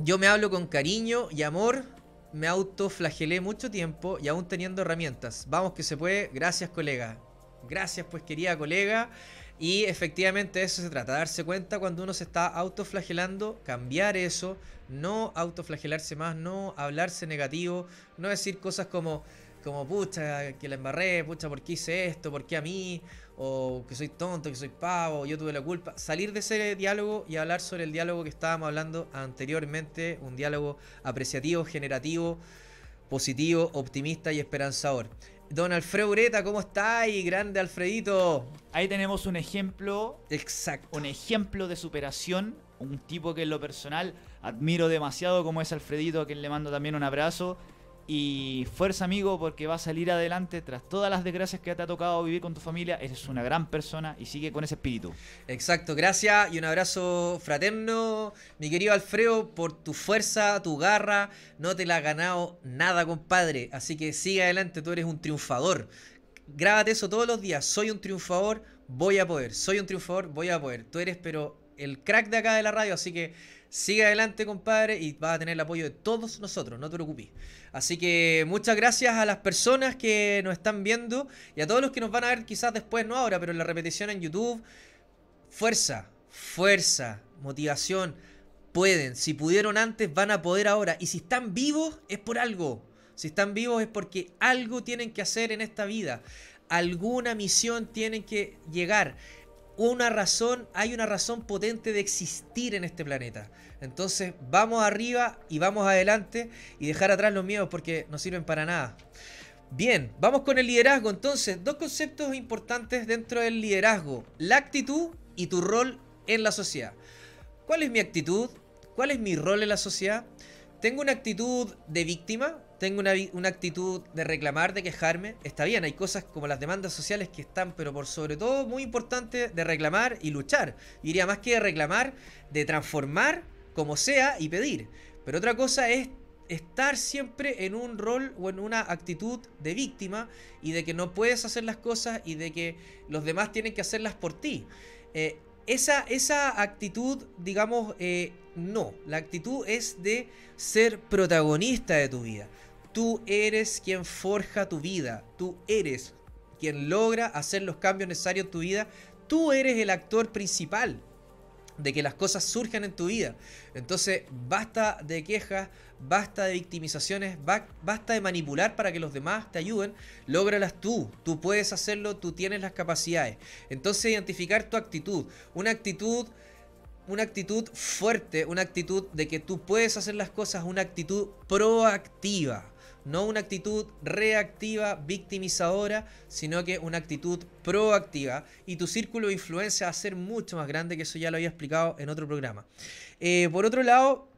Speaker 1: yo me hablo con cariño y amor me autoflagelé mucho tiempo y aún teniendo herramientas. Vamos que se puede. Gracias, colega. Gracias, pues querida colega. Y efectivamente eso se trata, darse cuenta cuando uno se está autoflagelando, cambiar eso, no autoflagelarse más, no hablarse negativo, no decir cosas como, como pucha, que la embarré, pucha, ¿por qué hice esto? ¿Por qué a mí? o que soy tonto, que soy pavo, yo tuve la culpa. Salir de ese diálogo y hablar sobre el diálogo que estábamos hablando anteriormente, un diálogo apreciativo, generativo, positivo, optimista y esperanzador. Don Alfredo Ureta, ¿cómo estáis? Grande Alfredito. Ahí tenemos un ejemplo. Exacto.
Speaker 2: Un ejemplo de superación. Un tipo que en lo personal admiro demasiado, como es Alfredito, a quien le mando también un abrazo. Y fuerza amigo porque va a salir adelante tras todas las desgracias que te ha tocado vivir con tu familia. Eres una gran persona y sigue con ese espíritu. Exacto,
Speaker 1: gracias y un abrazo fraterno, mi querido Alfredo, por tu fuerza, tu garra. No te la ha ganado nada, compadre. Así que sigue adelante, tú eres un triunfador. Grábate eso todos los días. Soy un triunfador, voy a poder. Soy un triunfador, voy a poder. Tú eres pero el crack de acá de la radio, así que Sigue adelante, compadre, y vas a tener el apoyo de todos nosotros, no te preocupes. Así que muchas gracias a las personas que nos están viendo y a todos los que nos van a ver quizás después, no ahora, pero en la repetición en YouTube. Fuerza, fuerza, motivación. Pueden, si pudieron antes, van a poder ahora. Y si están vivos, es por algo. Si están vivos es porque algo tienen que hacer en esta vida. Alguna misión tienen que llegar una razón, hay una razón potente de existir en este planeta. Entonces vamos arriba y vamos adelante y dejar atrás los miedos porque no sirven para nada. Bien, vamos con el liderazgo. Entonces, dos conceptos importantes dentro del liderazgo. La actitud y tu rol en la sociedad. ¿Cuál es mi actitud? ¿Cuál es mi rol en la sociedad? ¿Tengo una actitud de víctima? tengo una, actitud de reclamar, de quejarme. Está bien, hay cosas como las demandas sociales que están, pero por sobre todo muy importante de reclamar y luchar. Diría más que de reclamar, de transformar como sea y pedir. Pero otra cosa es estar siempre en un rol o en una actitud de víctima y de que no puedes hacer las cosas y de que los demás tienen que hacerlas por ti. Eh, esa, actitud, digamos, eh, no. La actitud es de ser protagonista de tu vida. Tú eres quien forja tu vida, tú eres quien logra hacer los cambios necesarios en tu vida, tú eres el actor principal de que las cosas surjan en tu vida. Entonces, basta de quejas, basta de victimizaciones, basta de manipular para que los demás te ayuden. Lógralas tú, tú puedes hacerlo, tú tienes las capacidades. Entonces, identificar tu actitud, una actitud una actitud fuerte, una actitud de que tú puedes hacer las cosas, una actitud proactiva. No una actitud reactiva, victimizadora, sino que una actitud proactiva. Y tu círculo de influencia va a ser mucho más grande, que eso ya lo había explicado en otro programa. Eh, por otro lado,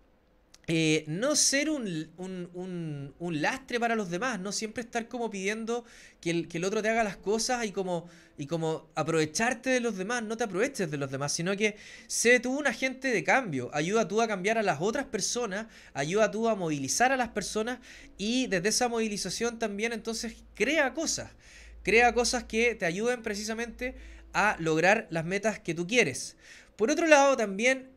Speaker 1: eh, no ser un, lastre para los demás, no siempre estar como pidiendo que el, que el, otro te haga las cosas y como, y como aprovecharte de los demás, no te aproveches de los demás, sino que sé tú un agente de cambio, ayuda tú a cambiar a las otras personas, ayuda tú a movilizar a las personas y desde esa movilización también entonces crea cosas, crea cosas que te ayuden precisamente a lograr las metas que tú quieres. Por otro lado, también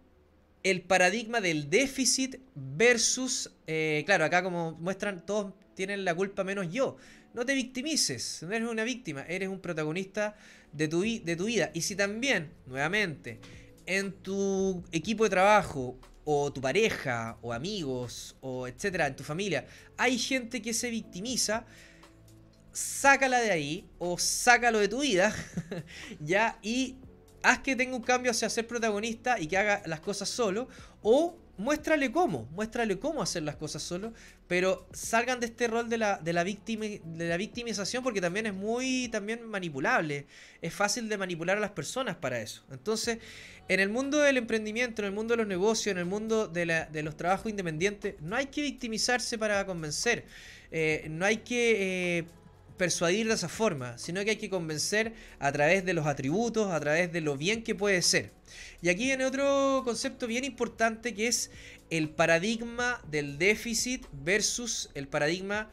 Speaker 1: el paradigma del déficit versus, eh, claro, acá como muestran, todos tienen la culpa menos yo. No te victimices, no eres una víctima, eres un protagonista de tu, de tu vida. Y si también, nuevamente, en tu equipo de trabajo o tu pareja o amigos o etcétera, en tu familia, hay gente que se victimiza, sácala de ahí o sácalo de tu vida, ¿ya? Y haz que tenga un cambio hacia ser protagonista y que haga las cosas solo, o muéstrale cómo, muéstrale cómo hacer las cosas solo, pero salgan de este rol de la, de la victimización porque también es muy también manipulable, es fácil de manipular a las personas para eso. Entonces, en el mundo del emprendimiento, en el mundo de los negocios, en el mundo de, los trabajos independientes, no hay que victimizarse para convencer, eh, no hay que... Eh, persuadir de esa forma, sino que hay que convencer a través de los atributos, a través de lo bien que puede ser. Y aquí viene otro concepto bien importante que es el paradigma del déficit versus el paradigma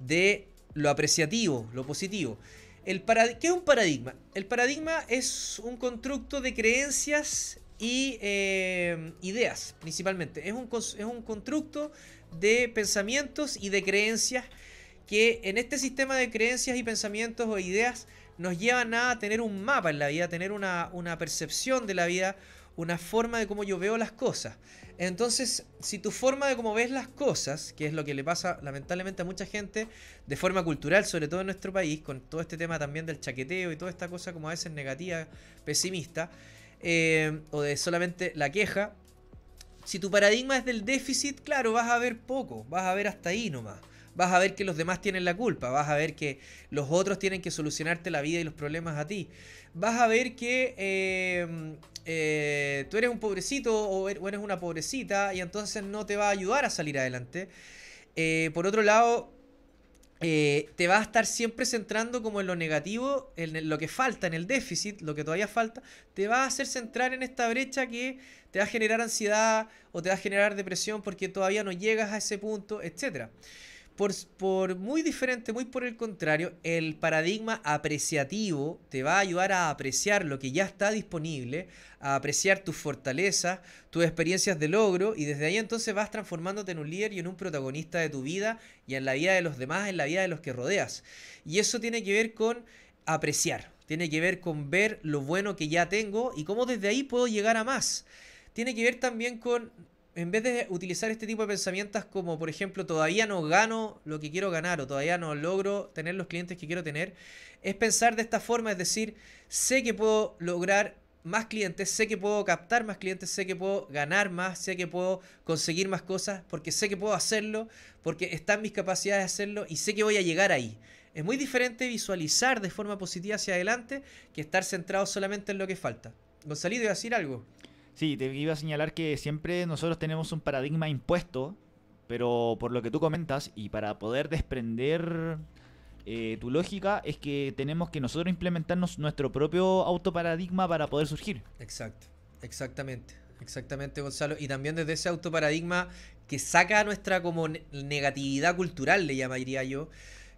Speaker 1: de lo apreciativo, lo positivo. El ¿Qué es un paradigma? El paradigma es un constructo de creencias y eh, ideas principalmente. Es un, es un constructo de pensamientos y de creencias que en este sistema de creencias y pensamientos o ideas nos llevan a tener un mapa en la vida, tener una, percepción de la vida, una forma de cómo yo veo las cosas. Entonces, si tu forma de cómo ves las cosas, que es lo que le pasa lamentablemente a mucha gente, de forma cultural, sobre todo en nuestro país, con todo este tema también del chaqueteo y toda esta cosa como a veces negativa, pesimista, eh, o de solamente la queja, si tu paradigma es del déficit, claro, vas a ver poco, vas a ver hasta ahí nomás vas a ver que los demás tienen la culpa, vas a ver que los otros tienen que solucionarte la vida y los problemas a ti, vas a ver que em, eh, tú eres un pobrecito er, o eres una pobrecita y entonces no te va a ayudar a salir adelante. Eh, por otro lado, eh, te va a estar siempre centrando como en lo negativo, en lo que falta, en el déficit, lo que todavía falta, te va a hacer centrar en esta brecha que te va a generar ansiedad o te va a generar depresión porque todavía no llegas a ese punto, etcétera por, muy diferente, muy por el contrario, el paradigma apreciativo te va a ayudar a apreciar lo que ya está disponible, a apreciar tus fortalezas, tus experiencias de logro y desde ahí entonces vas transformándote en un líder y en un protagonista de tu vida y en la vida de los demás, en la vida de los que rodeas. Y eso tiene que ver con apreciar, tiene que ver con ver lo bueno que ya tengo y cómo desde ahí puedo llegar a más. Tiene que ver también con en vez de utilizar este tipo de pensamientos como, por ejemplo, todavía no gano lo que quiero ganar o todavía no logro tener los clientes que quiero tener, es pensar de esta forma, es decir, sé que puedo lograr más clientes, sé que puedo captar más clientes, sé que puedo ganar más, sé que puedo conseguir más cosas, porque sé que puedo hacerlo, porque están mis capacidades de hacerlo y sé que voy a llegar ahí. Es muy diferente visualizar de forma positiva hacia adelante que estar centrado solamente en lo que falta. Gonzalo, ibas a decir
Speaker 2: algo. Sí, te iba a señalar que siempre nosotros tenemos un paradigma impuesto, pero por lo que tú comentas, y para poder desprender eh, tu lógica, es que tenemos que nosotros implementarnos nuestro propio autoparadigma para poder surgir. Exacto,
Speaker 1: exactamente. Exactamente, Gonzalo. Y también desde ese autoparadigma que saca nuestra como negatividad cultural, le llamaría yo,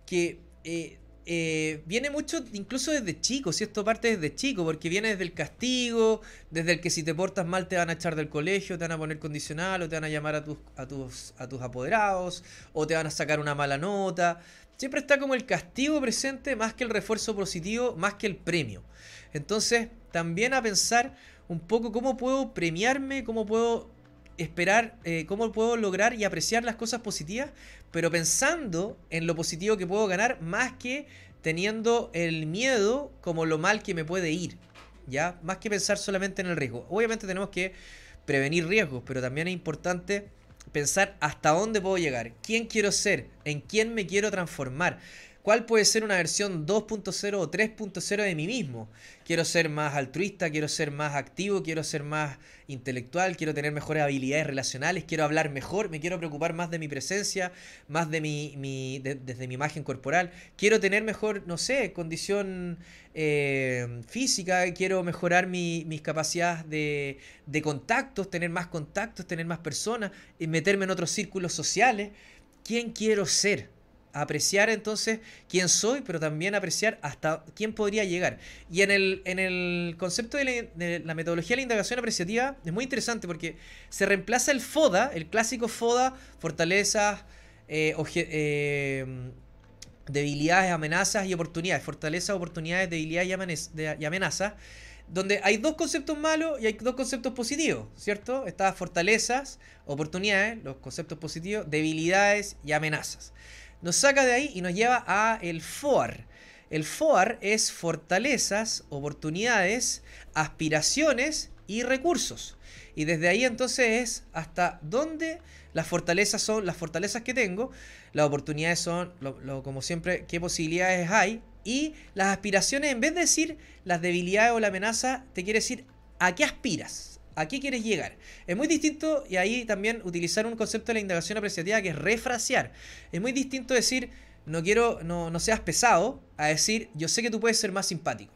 Speaker 1: que eh, eh, viene mucho incluso desde chico, si esto parte desde chico, porque viene desde el castigo, desde el que si te portas mal te van a echar del colegio, te van a poner condicional, o te van a llamar a tus, a tus, a tus apoderados, o te van a sacar una mala nota. Siempre está como el castigo presente más que el refuerzo positivo, más que el premio. Entonces, también a pensar un poco cómo puedo premiarme, cómo puedo esperar eh, cómo puedo lograr y apreciar las cosas positivas, pero pensando en lo positivo que puedo ganar más que teniendo el miedo como lo mal que me puede ir, ¿ya? Más que pensar solamente en el riesgo. Obviamente tenemos que prevenir riesgos, pero también es importante pensar hasta dónde puedo llegar, quién quiero ser, en quién me quiero transformar. ¿Cuál puede ser una versión 2.0 o 3.0 de mí mismo? Quiero ser más altruista, quiero ser más activo, quiero ser más intelectual, quiero tener mejores habilidades relacionales, quiero hablar mejor, me quiero preocupar más de mi presencia, más de mi, desde mi imagen corporal, quiero tener mejor, no sé, condición eh, física, quiero mejorar mis capacidades de, de contactos, tener más contactos, tener más personas, y meterme en otros círculos sociales. ¿Quién quiero ser? apreciar entonces quién soy, pero también apreciar hasta quién podría llegar. Y en el, en el concepto de la, metodología de la indagación apreciativa es muy interesante porque se reemplaza el FODA, el clásico FODA, fortalezas, eh, eh, debilidades, amenazas y oportunidades. Fortalezas, oportunidades, debilidades y, amenazas. Donde hay dos conceptos malos y hay dos conceptos positivos, ¿cierto? Estas fortalezas, oportunidades, los conceptos positivos, debilidades y amenazas nos saca de ahí y nos lleva a el FOAR. El FOAR es fortalezas, oportunidades, aspiraciones y recursos. Y desde ahí entonces es hasta dónde las fortalezas son las fortalezas que tengo, las oportunidades son, lo, como siempre, qué posibilidades hay. Y las aspiraciones, en vez de decir las debilidades o la amenaza, te quiere decir a qué aspiras, ¿A qué quieres llegar? Es muy distinto, y ahí también utilizar un concepto de la indagación apreciativa que es refrasear. Es muy distinto decir, no quiero, no, seas pesado, a decir, yo sé que tú puedes ser más simpático.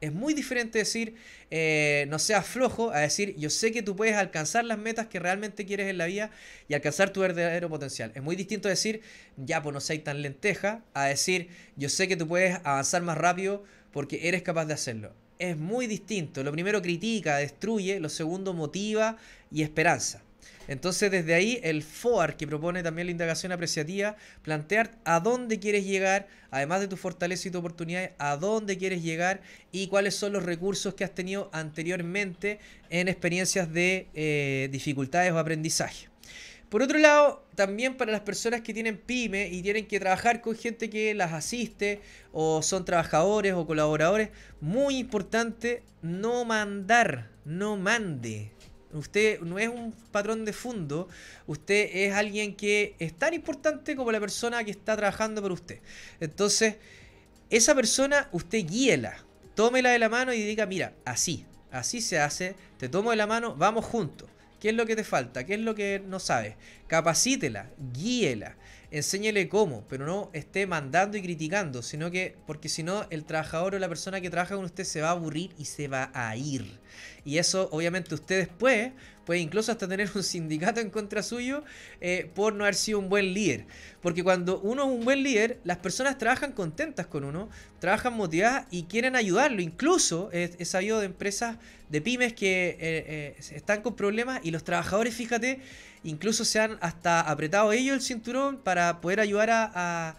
Speaker 1: Es muy diferente decir, eh, no seas flojo, a decir, yo sé que tú puedes alcanzar las metas que realmente quieres en la vida y alcanzar tu verdadero potencial. Es muy distinto decir, ya, pues no seas tan lenteja, a decir, yo sé que tú puedes avanzar más rápido porque eres capaz de hacerlo es muy distinto. Lo primero critica, destruye, lo segundo motiva y esperanza. Entonces desde ahí el FOAR que propone también la indagación apreciativa, plantear a dónde quieres llegar, además de tu fortaleza y tu oportunidades, a dónde quieres llegar y cuáles son los recursos que has tenido anteriormente en experiencias de eh, dificultades o aprendizaje. Por otro lado, también para las personas que tienen pyme y tienen que trabajar con gente que las asiste o son trabajadores o colaboradores, muy importante no mandar, no mande. Usted no es un patrón de fondo, usted es alguien que es tan importante como la persona que está trabajando por usted. Entonces, esa persona usted guíela, tómela de la mano y diga, mira, así, así se hace, te tomo de la mano, vamos juntos. ¿Qué es lo que te falta? ¿Qué es lo que no sabes? Capacítela, guíela, enséñele cómo, pero no esté mandando y criticando, sino que, porque si no, el trabajador o la persona que trabaja con usted se va a aburrir y se va a ir. Y eso obviamente ustedes después puede incluso hasta tener un sindicato en contra suyo eh, por no haber sido un buen líder. Porque cuando uno es un buen líder, las personas trabajan contentas con uno, trabajan motivadas y quieren ayudarlo. Incluso he, sabido de empresas, de pymes que eh, eh, están con problemas y los trabajadores, fíjate, incluso se han hasta apretado ellos el cinturón para poder ayudar a,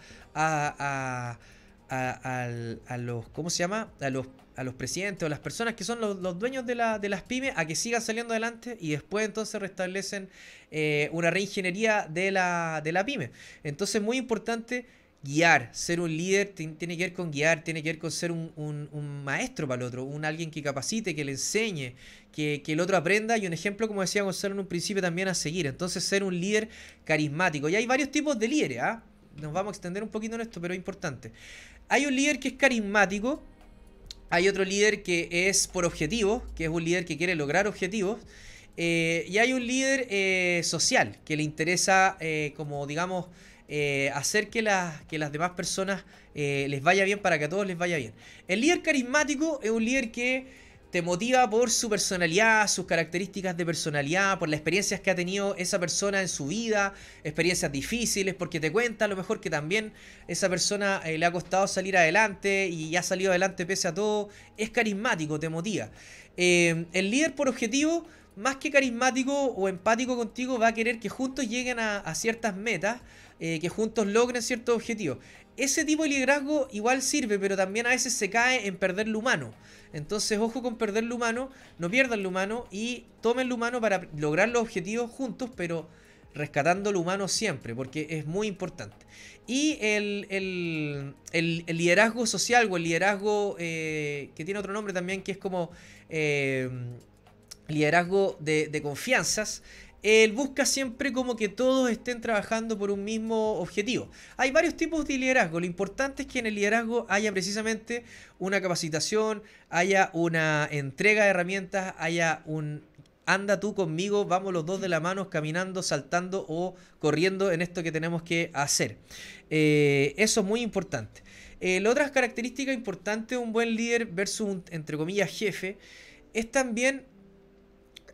Speaker 1: a, los, ¿cómo se llama? A los a los presidentes o las personas que son los, dueños de, las pymes a que sigan saliendo adelante y después entonces restablecen eh, una reingeniería de la, pyme. Entonces muy importante guiar, ser un líder tiene que ver con guiar, tiene que ver con ser un, maestro para el otro, un alguien que capacite, que le enseñe, que, el otro aprenda y un ejemplo, como decía Gonzalo en un principio, también a seguir. Entonces ser un líder carismático. Y hay varios tipos de líderes, ¿ah? Nos vamos a extender un poquito en esto, pero es importante. Hay un líder que es carismático, hay otro líder que es por objetivos, que es un líder que quiere lograr objetivos. Eh, y hay un líder eh, social que le interesa, eh, como digamos, hacer que, las que las demás personas les vaya bien para que a todos les vaya bien. El líder carismático es un líder que te motiva por su personalidad, sus características de personalidad, por las experiencias que ha tenido esa persona en su vida, experiencias difíciles, porque te cuenta a lo mejor que también esa persona eh, le ha costado salir adelante y ha salido adelante pese a todo. Es carismático, te motiva. Eh, el líder por objetivo, más que carismático o empático contigo, va a querer que juntos lleguen a, ciertas metas, eh, que juntos logren ciertos objetivos ese tipo de liderazgo igual sirve, pero también a veces se cae en perder lo humano. Entonces, ojo con perder lo humano, no pierdan lo humano y tomen lo humano para lograr los objetivos juntos, pero rescatando lo humano siempre, porque es muy importante. Y el, liderazgo social o el liderazgo eh, que tiene otro nombre también, que es como eh, liderazgo de confianzas, él busca siempre como que todos estén trabajando por un mismo objetivo. Hay varios tipos de liderazgo. Lo importante es que en el liderazgo haya precisamente una capacitación, haya una entrega de herramientas, haya un anda tú conmigo, vamos los dos de la mano caminando, saltando o corriendo en esto que tenemos que hacer. Eh, eso es muy importante. Eh, la otra característica importante de un buen líder versus un, entre comillas, jefe, es también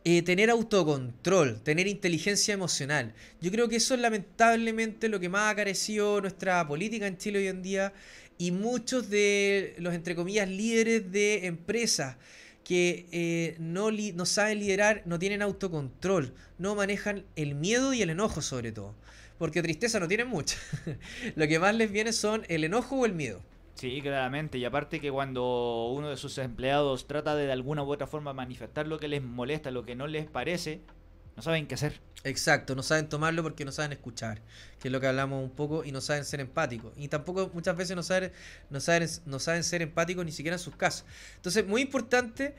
Speaker 1: eh, tener autocontrol, tener inteligencia emocional. Yo creo que eso es lamentablemente lo que más ha carecido nuestra política en Chile hoy en día y muchos de los, entre comillas, líderes de empresas que eh, no, no saben liderar, no tienen autocontrol, no manejan el miedo y el enojo sobre todo, porque tristeza no tienen mucha. lo que más les viene son el enojo o el miedo. Sí, claramente.
Speaker 2: Y aparte que cuando uno de sus empleados trata de, de alguna u otra forma manifestar lo que les molesta,
Speaker 1: lo que no les parece, no saben qué hacer. Exacto, no saben tomarlo porque no saben escuchar, que es lo que hablamos un poco, y no saben ser empáticos. Y tampoco muchas veces no saben, no saben, no saben ser empáticos ni siquiera en sus casas. Entonces, muy importante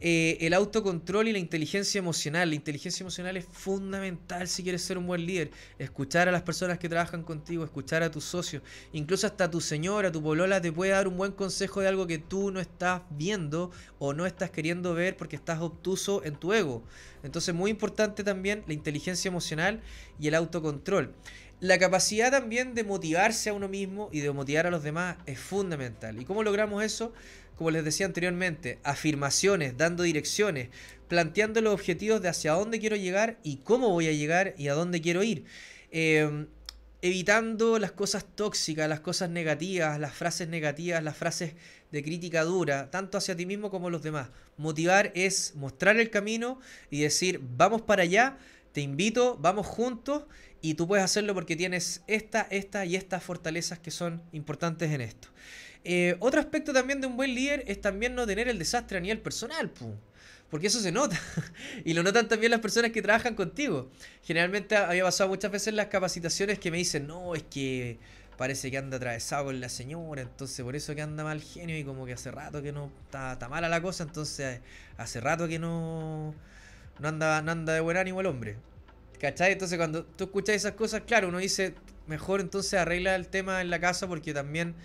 Speaker 1: eh, el autocontrol y la inteligencia emocional. La inteligencia emocional es fundamental si quieres ser un buen líder. Escuchar a las personas que trabajan contigo, escuchar a tus socios, incluso hasta tu señora, tu polola te puede dar un buen consejo de algo que tú no estás viendo o no estás queriendo ver porque estás obtuso en tu ego. Entonces, muy importante también la inteligencia emocional y el autocontrol. La capacidad también de motivarse a uno mismo y de motivar a los demás es fundamental. ¿Y cómo logramos eso? como les decía anteriormente, afirmaciones, dando direcciones, planteando los objetivos de hacia dónde quiero llegar y cómo voy a llegar y a dónde quiero ir. Em, evitando las cosas tóxicas, las cosas negativas, las frases negativas, las frases de crítica dura, tanto hacia ti mismo como los demás. Motivar es mostrar el camino y decir, vamos para allá, te invito, vamos juntos y tú puedes hacerlo porque tienes esta, esta y estas fortalezas que son importantes en esto. Eh, otro aspecto también de un buen líder es también no tener el desastre a nivel personal, Porque eso se nota. y lo notan también las personas que trabajan contigo. Generalmente había pasado muchas veces en las capacitaciones que me dicen, no, es que parece que anda atravesado con la señora, entonces por eso que anda mal genio y como que hace rato que no está, mala la cosa, entonces hace rato que no, no, anda, no de buen ánimo el hombre. ¿Cachai? Entonces cuando tú escuchas esas cosas, claro, uno dice, mejor entonces arregla el tema en la casa porque también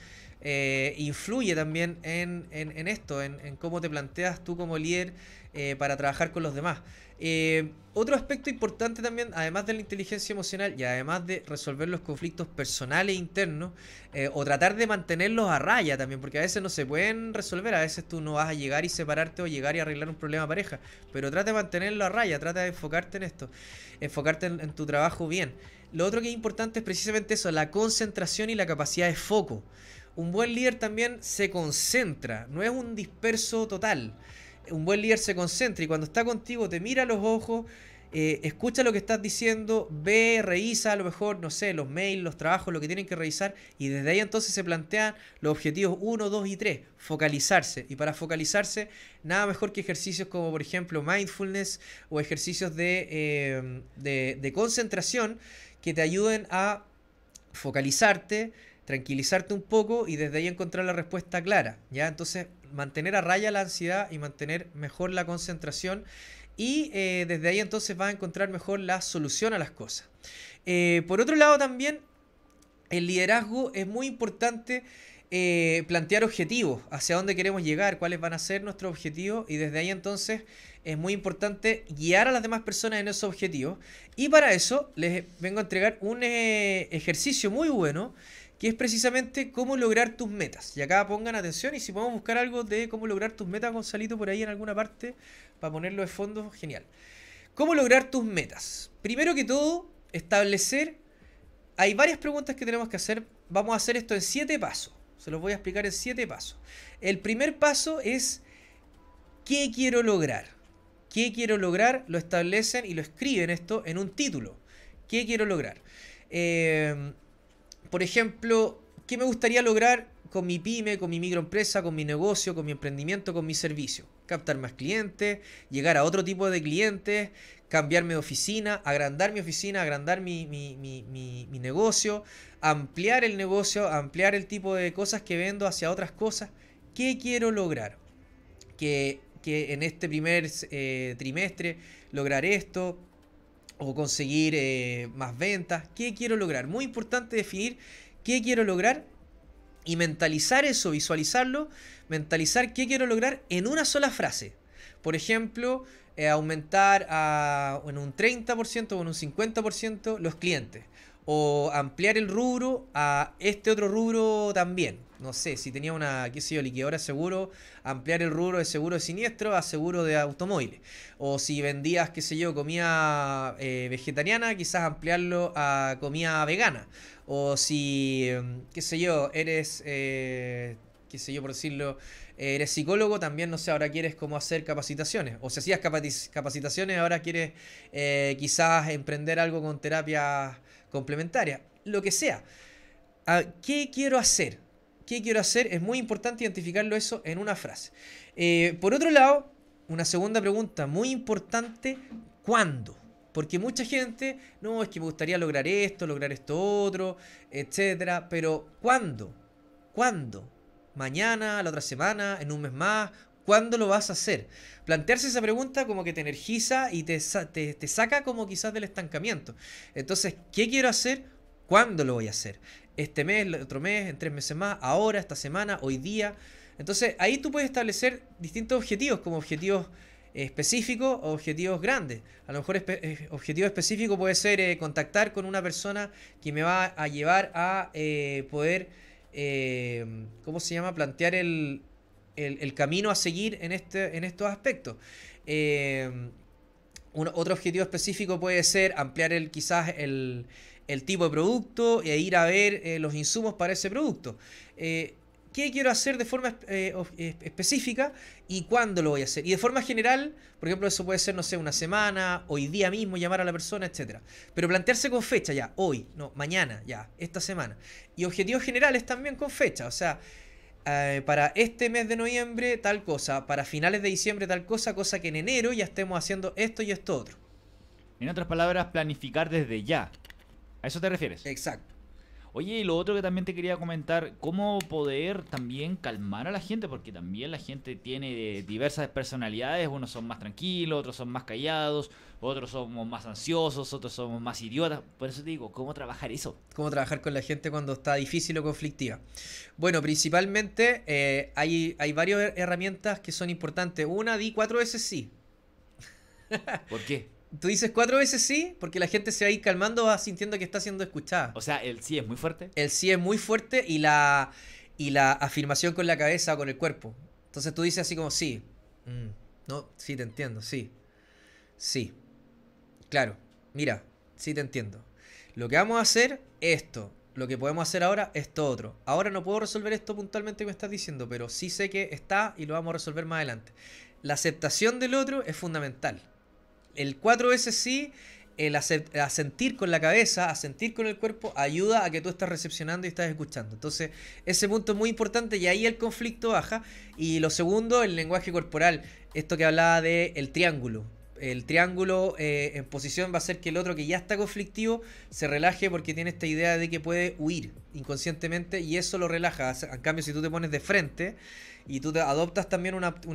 Speaker 1: eh, influye también en, esto, en, cómo te planteas tú como líder eh, para trabajar con los demás. Eh, otro aspecto importante también, además de la inteligencia emocional y además de resolver los conflictos personales e internos, o tratar de mantenerlos a raya también, porque a veces no se pueden resolver, a veces tú no vas a llegar y separarte o llegar y arreglar un problema de pareja, pero trata de mantenerlo a raya, trata de enfocarte en esto, enfocarte en tu trabajo bien. Lo otro que es importante es precisamente eso, la concentración y la capacidad de foco. Un buen líder también se concentra, no es un disperso total. Un buen líder se concentra y cuando está contigo te mira a los ojos, eh, escucha lo que estás diciendo, ve, revisa a lo mejor, no sé, los mails, los trabajos, lo que tienen que revisar, y desde ahí entonces se plantean los objetivos 1, 2 y 3, focalizarse. Y para focalizarse, nada mejor que ejercicios como por ejemplo mindfulness o ejercicios de eh, concentración que te ayuden a focalizarte tranquilizarte un poco y desde ahí encontrar la respuesta clara, ¿ya? Entonces, mantener a raya la ansiedad y mantener mejor la concentración y eh, desde ahí entonces vas a encontrar mejor la solución a las cosas. Eh, por otro lado también, el liderazgo es muy importante eh, plantear objetivos, hacia dónde queremos llegar, cuáles van a ser nuestros objetivos y desde ahí entonces es muy importante guiar a las demás personas en esos objetivos y para eso les vengo a entregar un ejercicio muy bueno que es precisamente cómo lograr tus metas. Y acá pongan atención y si podemos buscar algo de cómo lograr tus metas, Gonzalito, por ahí en alguna parte, para ponerlo de fondo, genial. ¿Cómo lograr tus metas? Primero que todo, establecer... Hay varias preguntas que tenemos que hacer. Vamos a hacer esto en siete pasos. Se los voy a explicar en siete pasos. El primer paso es, ¿qué quiero lograr? ¿Qué quiero lograr? Lo establecen y lo escriben esto en un título. ¿Qué quiero lograr? Eh, por ejemplo, ¿qué me gustaría lograr con mi pyme, con mi microempresa, con mi negocio, con mi emprendimiento, con mi servicio? Captar más clientes, llegar a otro tipo de clientes, cambiarme de oficina, agrandar mi oficina, agrandar mi, negocio, ampliar el negocio, ampliar el tipo de cosas que vendo hacia otras cosas. ¿Qué quiero lograr? Que, en este primer eh, trimestre lograr esto, o conseguir eh, más ventas. ¿Qué quiero lograr? Muy importante definir qué quiero lograr y mentalizar eso, visualizarlo, mentalizar qué quiero lograr en una sola frase. Por ejemplo, eh, aumentar a, en un 30% o en un 50% los clientes o ampliar el rubro a este otro rubro también. No sé, si tenía una, qué sé yo, liquidadora seguro, ampliar el rubro de seguro de siniestro a seguro de automóviles. O si vendías, qué sé yo, comida eh, vegetariana, quizás ampliarlo a comida vegana. O si, em, qué sé yo, eres, eh, qué sé yo, por decirlo, eres psicólogo, también, no sé, ahora quieres cómo hacer capacitaciones. O si hacías capacitaciones, ahora quieres eh, quizás emprender algo con terapias complementaria, lo que sea. Ah, ¿Qué quiero hacer? ¿Qué quiero hacer? Es muy importante identificarlo eso en una frase. Eh, por otro lado, una segunda pregunta muy importante, ¿cuándo? Porque mucha gente, no, es que me gustaría lograr esto, lograr esto otro, etcétera, pero ¿cuándo? ¿Cuándo? ¿Mañana? ¿La otra semana? ¿En un mes más? ¿Cuándo lo vas a hacer? Plantearse esa pregunta como que te energiza y te, te, saca como quizás del estancamiento. Entonces, ¿qué quiero hacer? ¿Cuándo lo voy a hacer? Este mes, el otro mes, en tres meses más, ahora, esta semana, hoy día. Entonces, ahí tú puedes establecer distintos objetivos, como objetivos específicos o objetivos grandes. A lo mejor eh, objetivo específico puede ser eh, contactar con una persona que me va a llevar a eh, poder, ¿cómo se llama? Plantear el, el, camino a seguir en, este, en estos aspectos. Eh, otro objetivo específico puede ser ampliar el, quizás el, tipo de producto e ir a ver eh, los insumos para ese producto. Eh, ¿Qué quiero hacer de forma específica y cuándo lo voy a hacer? Y de forma general, por ejemplo, eso puede ser, no sé, una semana, hoy día mismo, llamar a la persona, etc. Pero plantearse con fecha ya, hoy, no, mañana, ya, esta semana. Y objetivos generales también con fecha, o sea, eh, para este mes de noviembre tal cosa, para finales de diciembre tal cosa, cosa que en enero ya estemos haciendo esto y esto otro. En otras palabras, planificar desde ya. ¿A eso te refieres?
Speaker 2: Exacto. Oye, y lo otro que también te quería comentar, ¿cómo poder también calmar a la gente? Porque también la gente tiene diversas personalidades, unos son más tranquilos, otros son más callados, otros somos más ansiosos, otros somos más idiotas. Por eso te digo, ¿cómo trabajar eso?
Speaker 1: ¿Cómo trabajar con la gente cuando está difícil o conflictiva? Bueno, principalmente eh, hay, hay varias herramientas que son importantes. Una, di cuatro veces sí. ¿Por qué? tú dices cuatro veces sí, porque la gente se va a ir calmando, va sintiendo que está siendo escuchada. O sea, el sí es muy fuerte. El sí es muy fuerte y la, y la afirmación con la cabeza o con el cuerpo. Entonces tú dices así como sí. Mm, no, sí te entiendo, sí. Sí. Claro, mira, sí te entiendo. Lo que vamos a hacer esto. Lo que podemos hacer ahora es esto otro. Ahora no puedo resolver esto puntualmente que me estás diciendo, pero sí sé que está y lo vamos a resolver más adelante. La aceptación del otro es fundamental. El 4S sí, el asentir con la cabeza, asentir con el cuerpo, ayuda a que tú estás recepcionando y estás escuchando. Entonces, ese punto es muy importante y ahí el conflicto baja. Y lo segundo, el lenguaje corporal. Esto que hablaba del el triángulo el triángulo eh, en posición va a hacer que el otro que ya está conflictivo se relaje porque tiene esta idea de que puede huir inconscientemente y eso lo relaja. En cambio, si tú te pones de frente, y tú te adoptas también una,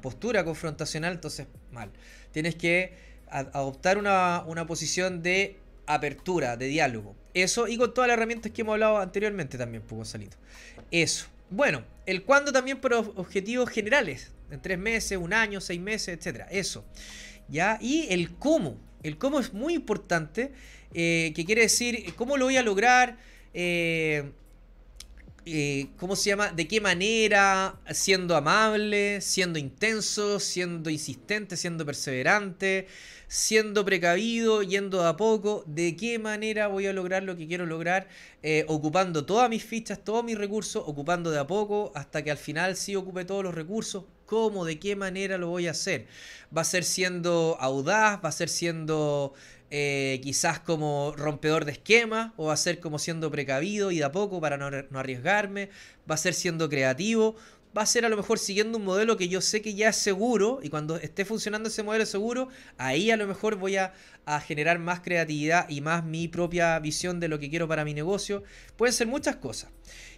Speaker 1: postura confrontacional, entonces mal. Tienes que adoptar una posición de apertura, de diálogo. Eso y con todas las herramientas que hemos hablado anteriormente también, pues Gonzalito. Eso. Bueno, el cuándo también por objetivos generales, en tres meses, un año, seis meses, etc. Eso. ¿Ya? Y el cómo. El cómo es muy importante, eh, que quiere decir cómo lo voy a lograr, eh, eh, ¿cómo se llama? ¿De qué manera? Siendo amable, siendo intenso, siendo insistente, siendo perseverante, siendo precavido, yendo de a poco. ¿De qué manera voy a lograr lo que quiero lograr? Eh, ocupando todas mis fichas, todos mis recursos, ocupando de a poco hasta que al final sí ocupe todos los recursos. ¿Cómo? ¿De qué manera lo voy a hacer? ¿Va a ser siendo audaz? ¿Va a ser siendo eh, quizás como rompedor de esquema o va a ser como siendo precavido y de a poco para no, arriesgarme, va a ser siendo creativo, va a ser a lo mejor siguiendo un modelo que yo sé que ya es seguro y cuando esté funcionando ese modelo seguro, ahí a lo mejor voy a, a, generar más creatividad y más mi propia visión de lo que quiero para mi negocio. Pueden ser muchas cosas,